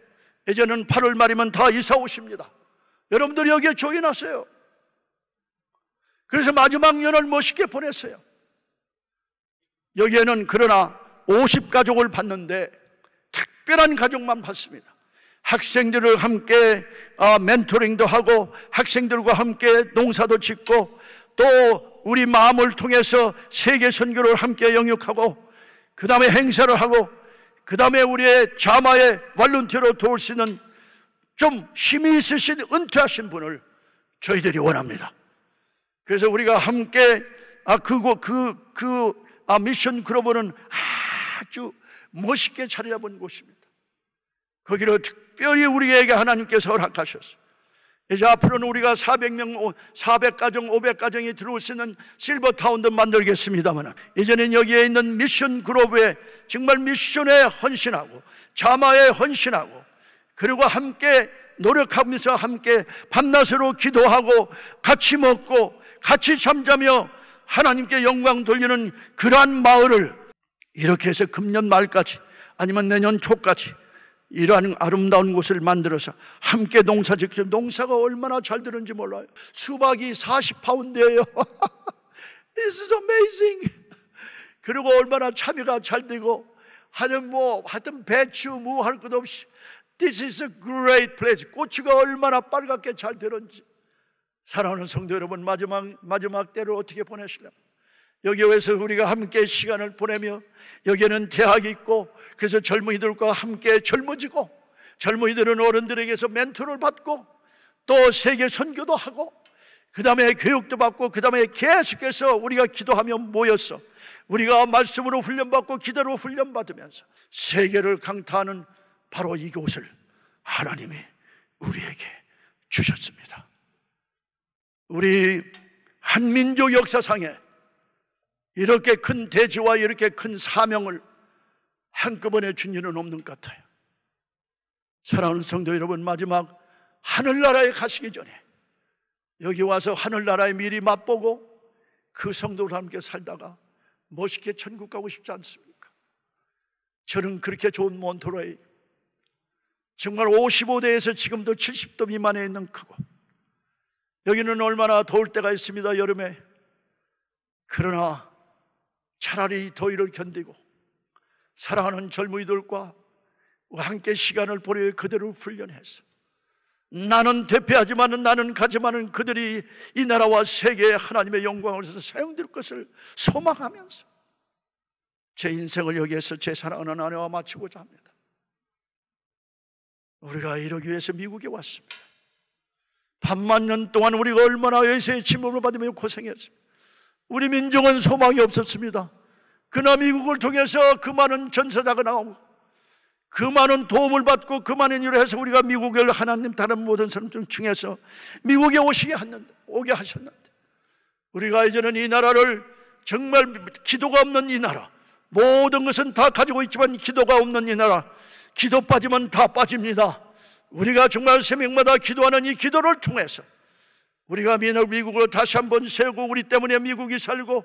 이제는 8월 말이면 다 이사 오십니다. 여러분들 여기에 조인하세요. 그래서 마지막 년을 멋있게 보냈어요. 여기에는 그러나 50가족을 봤는데 특별한 가족만 봤습니다. 학생들을 함께 어, 멘토링도 하고 학생들과 함께 농사도 짓고 또 우리 마음을 통해서 세계 선교를 함께 영역하고 그 다음에 행사를 하고 그 다음에 우리의 자마의 완룬티로 도울 수 있는 좀 힘이 있으신 은퇴하신 분을 저희들이 원합니다. 그래서 우리가 함께 아그 그그 아 미션 그룹은 아주 멋있게 자리 잡은 곳입니다. 거기를 특별히 우리에게 하나님께서 허락하셨어요. 이제 앞으로는 우리가 400명, 400가정, 500가정이 들어올 수 있는 실버타운도 만들겠습니다만, 이제는 여기에 있는 미션 그룹에 정말 미션에 헌신하고, 자마에 헌신하고, 그리고 함께 노력하면서 함께 밤낮으로 기도하고, 같이 먹고, 같이 잠자며 하나님께 영광 돌리는 그러한 마을을 이렇게 해서 금년 말까지 아니면 내년 초까지 이러한 아름다운 곳을 만들어서 함께 농사 짓죠. 농사가 얼마나 잘 되는지 몰라요. 수박이 40파운드예요. This is amazing. 그리고 얼마나 참여가 잘 되고 하여튼 뭐 하여튼 배추 무 할것 없이 This is a great place. 고추가 얼마나 빨갛게 잘 되는지. 사랑하는 성도 여러분 마지막 마지막 때를 어떻게 보내실래요? 여기 에서 우리가 함께 시간을 보내며 여기에는 대학이 있고 그래서 젊은이들과 함께 젊어지고 젊은이들은 어른들에게서 멘토를 받고 또 세계 선교도 하고 그 다음에 교육도 받고 그 다음에 계속해서 우리가 기도하며 모였어 우리가 말씀으로 훈련받고 기도로 훈련받으면서 세계를 강타하는 바로 이곳을 하나님이 우리에게 주셨습니다 우리 한민족 역사상에 이렇게 큰 대지와 이렇게 큰 사명을 한꺼번에 준 일은 없는 것 같아요. 사랑하는 성도 여러분, 마지막 하늘나라에 가시기 전에 여기 와서 하늘나라에 미리 맛보고 그 성도와 함께 살다가 멋있게 천국 가고 싶지 않습니까? 저는 그렇게 좋은 몬토로에 정말 55도에서 지금도 70도 미만에 있는 크고 여기는 얼마나 더울 때가 있습니다, 여름에. 그러나 차라리 더위를 견디고 사랑하는 젊은이들과 함께 시간을 보려 그대로 훈련해서 나는 대패하지만은 나는 가지만은 그들이 이 나라와 세계에 하나님의 영광을 사용될 것을 소망하면서 제 인생을 여기에서 제 사랑하는 아내와 마치고자 합니다. 우리가 이러기 위해서 미국에 왔습니다. 반만 년 동안 우리가 얼마나 외세의 침범을 받으며 고생했습니다. 우리 민족은 소망이 없었습니다. 그나 미국을 통해서 그 많은 전세자가 나오고 그 많은 도움을 받고 그 많은 일을 해서 우리가 미국을 하나님 다른 모든 사람 중 중에서 미국에 오시게 하는데 오게 하셨는데 우리가 이제는 이 나라를 정말 기도가 없는 이 나라 모든 것은 다 가지고 있지만 기도가 없는 이 나라 기도 빠지면 다 빠집니다. 우리가 정말 새벽마다 기도하는 이 기도를 통해서 우리가 미국을 다시 한번 세우고 우리 때문에 미국이 살고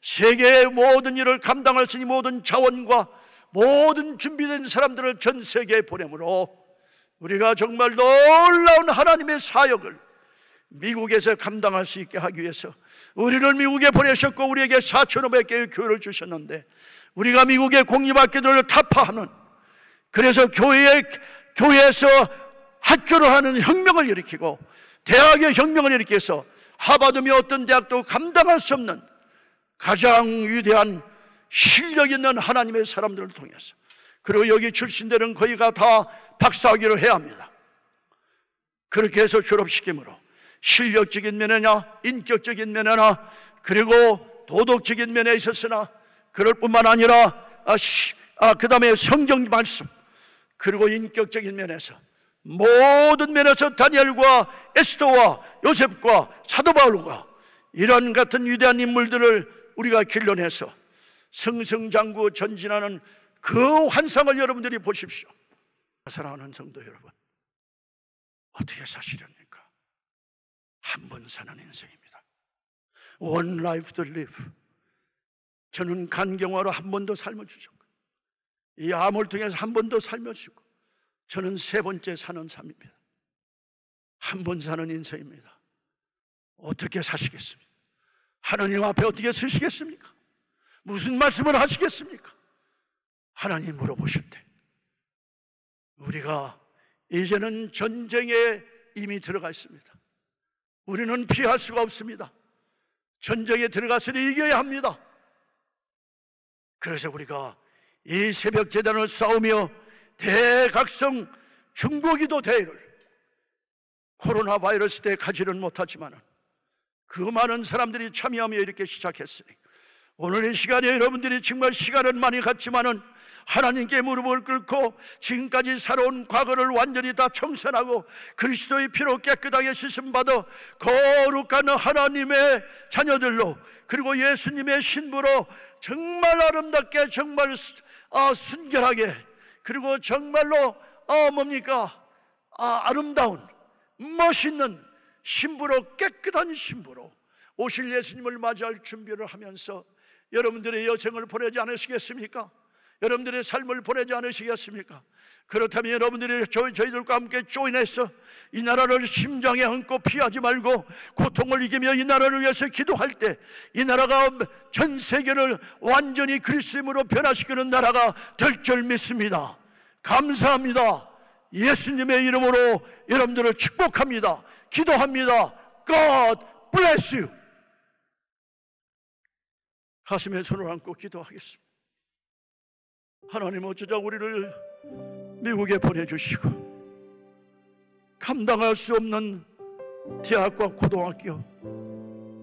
세계의 모든 일을 감당할 수 있는 모든 자원과 모든 준비된 사람들을 전 세계에 보내므로 우리가 정말 놀라운 하나님의 사역을 미국에서 감당할 수 있게 하기 위해서 우리를 미국에 보내셨고 우리에게 4,500개의 교회를 주셨는데 우리가 미국의 공립학교들을 타파하는 그래서 교회에 교회에서 학교를 하는 혁명을 일으키고 대학의 혁명을 일으켜서 하바드며 어떤 대학도 감당할 수 없는 가장 위대한 실력 있는 하나님의 사람들을 통해서 그리고 여기 출신들은 거의가 다 박사학위를 해야 합니다 그렇게 해서 졸업시킴으로 실력적인 면에나 인격적인 면에나 그리고 도덕적인 면에 있었으나 그럴 뿐만 아니라 아, 아, 그 다음에 성경 말씀 그리고 인격적인 면에서 모든 면에서 다니엘과 에스더와 요셉과 사도 바울과 이런 같은 위대한 인물들을 우리가 길러내서 승승장구 전진하는 그 환상을 여러분들이 보십시오. 사랑하는 성도 여러분, 어떻게 사시렵니까? 한 번 사는 인생입니다. One life to live. 저는 간경화로 한 번 더 삶을 주셨고, 이 암을 통해서 한 번 더 삶을 주고, 저는 세 번째 사는 삶입니다. 한 번 사는 인생입니다. 어떻게 사시겠습니까? 하나님 앞에 어떻게 쓰시겠습니까? 무슨 말씀을 하시겠습니까? 하나님 물어보실 때 우리가 이제는 전쟁에 이미 들어가 있습니다. 우리는 피할 수가 없습니다. 전쟁에 들어갔으니 이겨야 합니다. 그래서 우리가 이 새벽 재단을 싸우며 대각성 중보기도 대회를 코로나 바이러스 때 가지는 못하지만 그 많은 사람들이 참여하며 이렇게 시작했으니 오늘 이 시간에 여러분들이 정말 시간은 많이 갔지만은 하나님께 무릎을 꿇고 지금까지 살아온 과거를 완전히 다 청산하고 그리스도의 피로 깨끗하게 씻음받아 거룩한 하나님의 자녀들로 그리고 예수님의 신부로 정말 아름답게 정말 아, 순결하게 그리고 정말로 아 뭡니까 아, 아름다운 멋있는 신부로 깨끗한 신부로 오실 예수님을 맞이할 준비를 하면서 여러분들의 여생을 보내지 않으시겠습니까? 여러분들의 삶을 보내지 않으시겠습니까? 그렇다면 여러분들이 저희, 저희들과 함께 조인해서 이 나라를 심장에 얹고 피하지 말고 고통을 이기며 이 나라를 위해서 기도할 때 이 나라가 전 세계를 완전히 그리스임으로 변화시키는 나라가 될 줄 믿습니다. 감사합니다. 예수님의 이름으로 여러분들을 축복합니다. 기도합니다. God bless you. 가슴에 손을 안고 기도하겠습니다. 하나님 어쩌자 우리를 미국에 보내주시고 감당할 수 없는 대학과 고등학교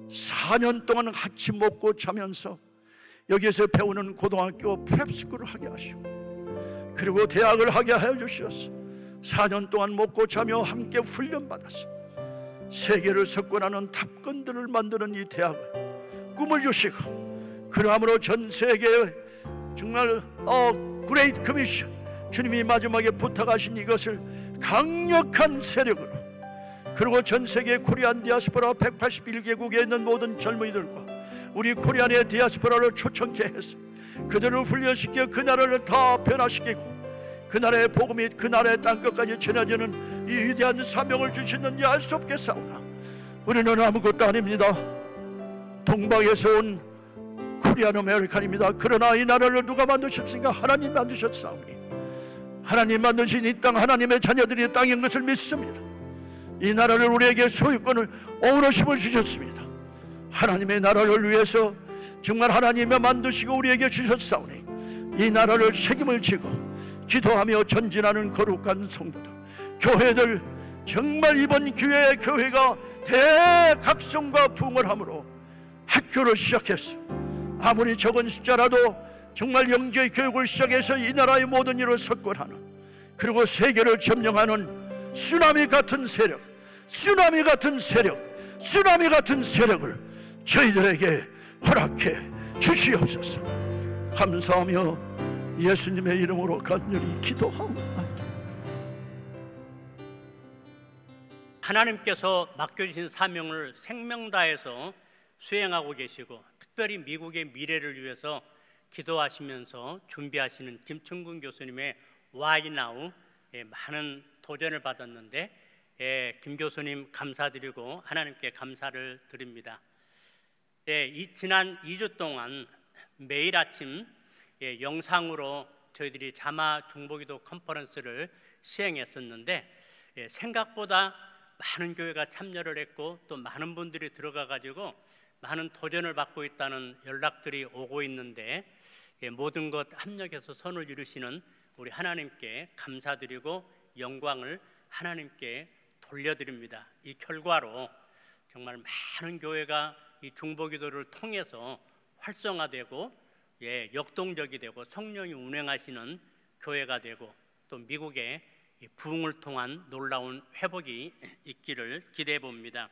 4년 동안 같이 먹고 자면서 여기에서 배우는 고등학교 프랩스쿨을 하게 하시고 그리고 대학을 하게 하여 주시옵소서 4년 동안 먹고 자며 함께 훈련받았어 세계를 석권하는 탑건들을 만드는 이 대학을 꿈을 주시고 그러므로 전 세계에 정말 어 그레이트 커미션 주님이 마지막에 부탁하신 이것을 강력한 세력으로 그리고 전 세계 코리안 디아스포라 181개국에 있는 모든 젊은이들과 우리 코리안의 디아스포라를 초청케 해서 그들을 훈련시켜 그 나라를 다 변화시키고 그 나라의 복음이 그 나라의 땅끝까지 전해지는 이 위대한 사명을 주시는지 알 수없겠사오나 우리는 아무것도 아닙니다 동방에서 온 코리안 아메리칸입니다 그러나 이 나라를 누가 만드셨습니까? 하나님 만드셨사오니 하나님 만드신 이 땅 하나님의 자녀들이 땅인 것을 믿습니다. 이 나라를 우리에게 소유권을 어우심을 주셨습니다. 하나님의 나라를 위해서 정말 하나님의 만드시고 우리에게 주셨사오니 이 나라를 책임을 지고 기도하며 전진하는 거룩한 성도들 교회들 정말 이번 기회에 교회가 대각성과 부을 함으로 학교를 시작했어 아무리 적은 숫자라도 정말 영주의 교육을 시작해서 이 나라의 모든 일을 석권하는 그리고 세계를 점령하는 쓰나미 같은 세력, 쓰나미 같은 세력, 쓰나미 같은 세력을 저희들에게 허락해 주시옵소서. 감사하며 예수님의 이름으로 간절히 기도하옵나이다. 하나님께서 맡겨주신 사명을 생명다해서 수행하고 계시고 특별히 미국의 미래를 위해서 기도하시면서 준비하시는 김청근 교수님의 와이 나우 예, 많은 도전을 받았는데 예, 김 교수님 감사드리고 하나님께 감사를 드립니다. 예, 이 지난 2주 동안 매일 아침 예, 영상으로 저희들이 자마 중보기도 컨퍼런스를 시행했었는데 예, 생각보다 많은 교회가 참여를 했고 또 많은 분들이 들어가 가지고 많은 도전을 받고 있다는 연락들이 오고 있는데 예, 모든 것 합력해서 선을 이루시는 우리 하나님께 감사드리고 영광을 하나님께 돌려드립니다. 이 결과로 정말 많은 교회가 이 중보기도를 통해서 활성화되고 예, 역동적이 되고 성령이 운행하시는 교회가 되고 또 미국의 부흥을 통한 놀라운 회복이 있기를 기대해 봅니다.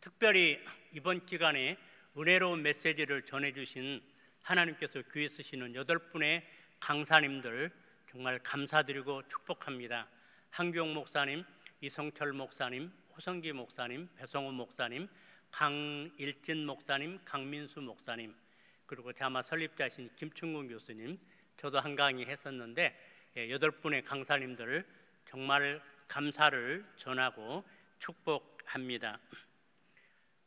특별히 이번 기간에 은혜로운 메시지를 전해주신 하나님께서 귀에 쓰시는 여덟 분의 강사님들 정말 감사드리고 축복합니다. 한경 목사님, 이성철 목사님, 호성기 목사님, 배성우 목사님, 강일진 목사님, 강민수 목사님, 그리고 자마 설립자신 김충근 교수님, 저도 한 강의 했었는데 예, 여덟 분의 강사님들 정말 감사를 전하고 축복합니다.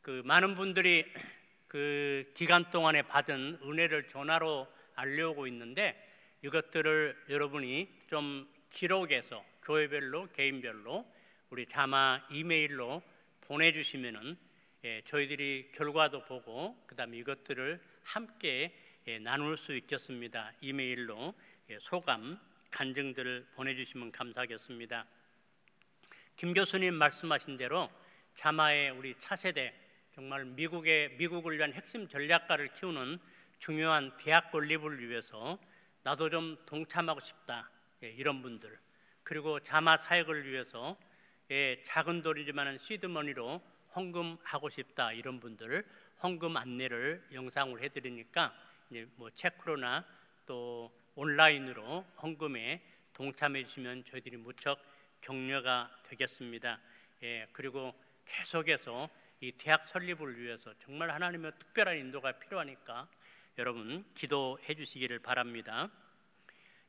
그 많은 분들이 그 기간 동안에 받은 은혜를 전화로 알려오고 있는데 이것들을 여러분이 좀 기록해서 교회별로 개인별로 우리 자마 이메일로 보내주시면은 예, 저희들이 결과도 보고 그다음에 이것들을 함께 예, 나눌 수 있겠습니다. 이메일로 예, 소감 간증들을 보내주시면 감사하겠습니다. 김 교수님 말씀하신 대로 자마의 우리 차세대 정말 미국의 미국을 위한 핵심 전략가를 키우는 중요한 대학 건립을 위해서 나도 좀 동참하고 싶다 예, 이런 분들 그리고 자마 사역을 위해서 예, 작은 돈이지만은 시드머니로 헌금하고 싶다 이런 분들 헌금 안내를 영상으로 해드리니까 이제 뭐 체크로나 또 온라인으로 헌금에 동참해 주시면 저희들이 무척 격려가 되겠습니다. 예, 그리고 계속해서 이 대학 설립을 위해서 정말 하나님의 특별한 인도가 필요하니까 여러분 기도해 주시기를 바랍니다.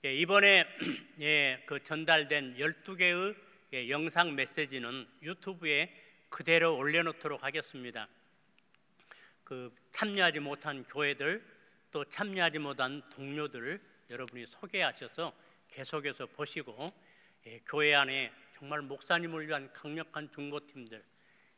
예, 이번에 예, 그 전달된 12개의 예, 영상 메시지는 유튜브에 그대로 올려놓도록 하겠습니다. 그 참여하지 못한 교회들 또 참여하지 못한 동료들 여러분이 소개하셔서 계속해서 보시고 예, 교회 안에 정말 목사님을 위한 강력한 중보팀들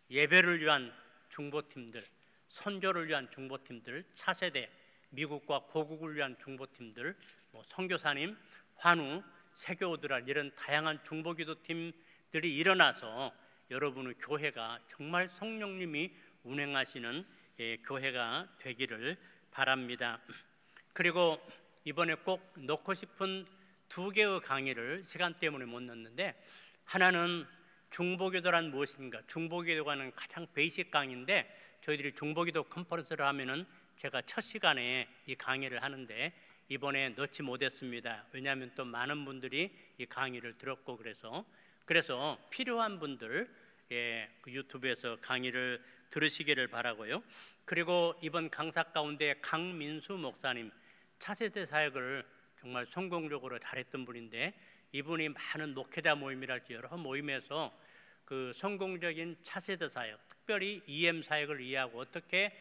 예배를 위한 중보팀들, 선교를 위한 중보팀들, 차세대 미국과 고국을 위한 중보팀들, 뭐 선교사님, 환우, 세교오드랄 이런 다양한 중보기도팀들이 일어나서 여러분의 교회가 정말 성령님이 운행하시는 예, 교회가 되기를 바랍니다. 그리고 이번에 꼭 넣고 싶은 두 개의 강의를 시간 때문에 못 넣는데 하나는 중보기도란 무엇인가? 중보기도가는 가장 베이식 강의인데 저희들이 중보기도 컨퍼런스를 하면은 제가 첫 시간에 이 강의를 하는데 이번에 넣지 못했습니다. 왜냐하면 또 많은 분들이 이 강의를 들었고 그래서 그래서 필요한 분들 예, 그 유튜브에서 강의를 들으시기를 바라고요. 그리고 이번 강사 가운데 강민수 목사님 차세대 사역을 정말 성공적으로 잘했던 분인데 이분이 많은 목회자 모임이랄지 여러 모임에서 그 성공적인 차세대 사역, 특별히 EM 사역을 이해하고 어떻게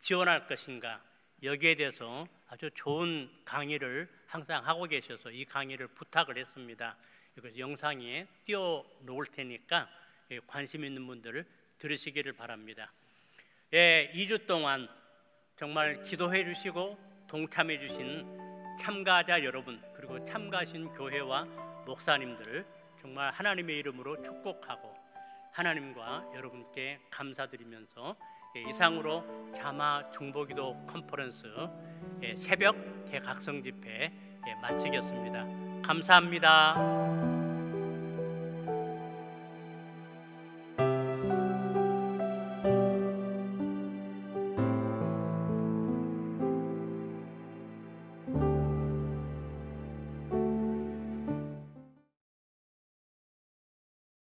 지원할 것인가 여기에 대해서 아주 좋은 강의를 항상 하고 계셔서 이 강의를 부탁을 했습니다. 이거 영상에 띄워 놓을 테니까 예, 관심 있는 분들을 들으시기를 바랍니다. 예, 2주 동안 정말 기도해 주시고 동참해 주신 참가자 여러분 그리고 참가하신 교회와 목사님들 정말 하나님의 이름으로 축복하고 하나님과 여러분께 감사드리면서 예, 이상으로 자마 중보기도 컨퍼런스 예, 새벽 대각성 집회 예, 마치겠습니다. 감사합니다.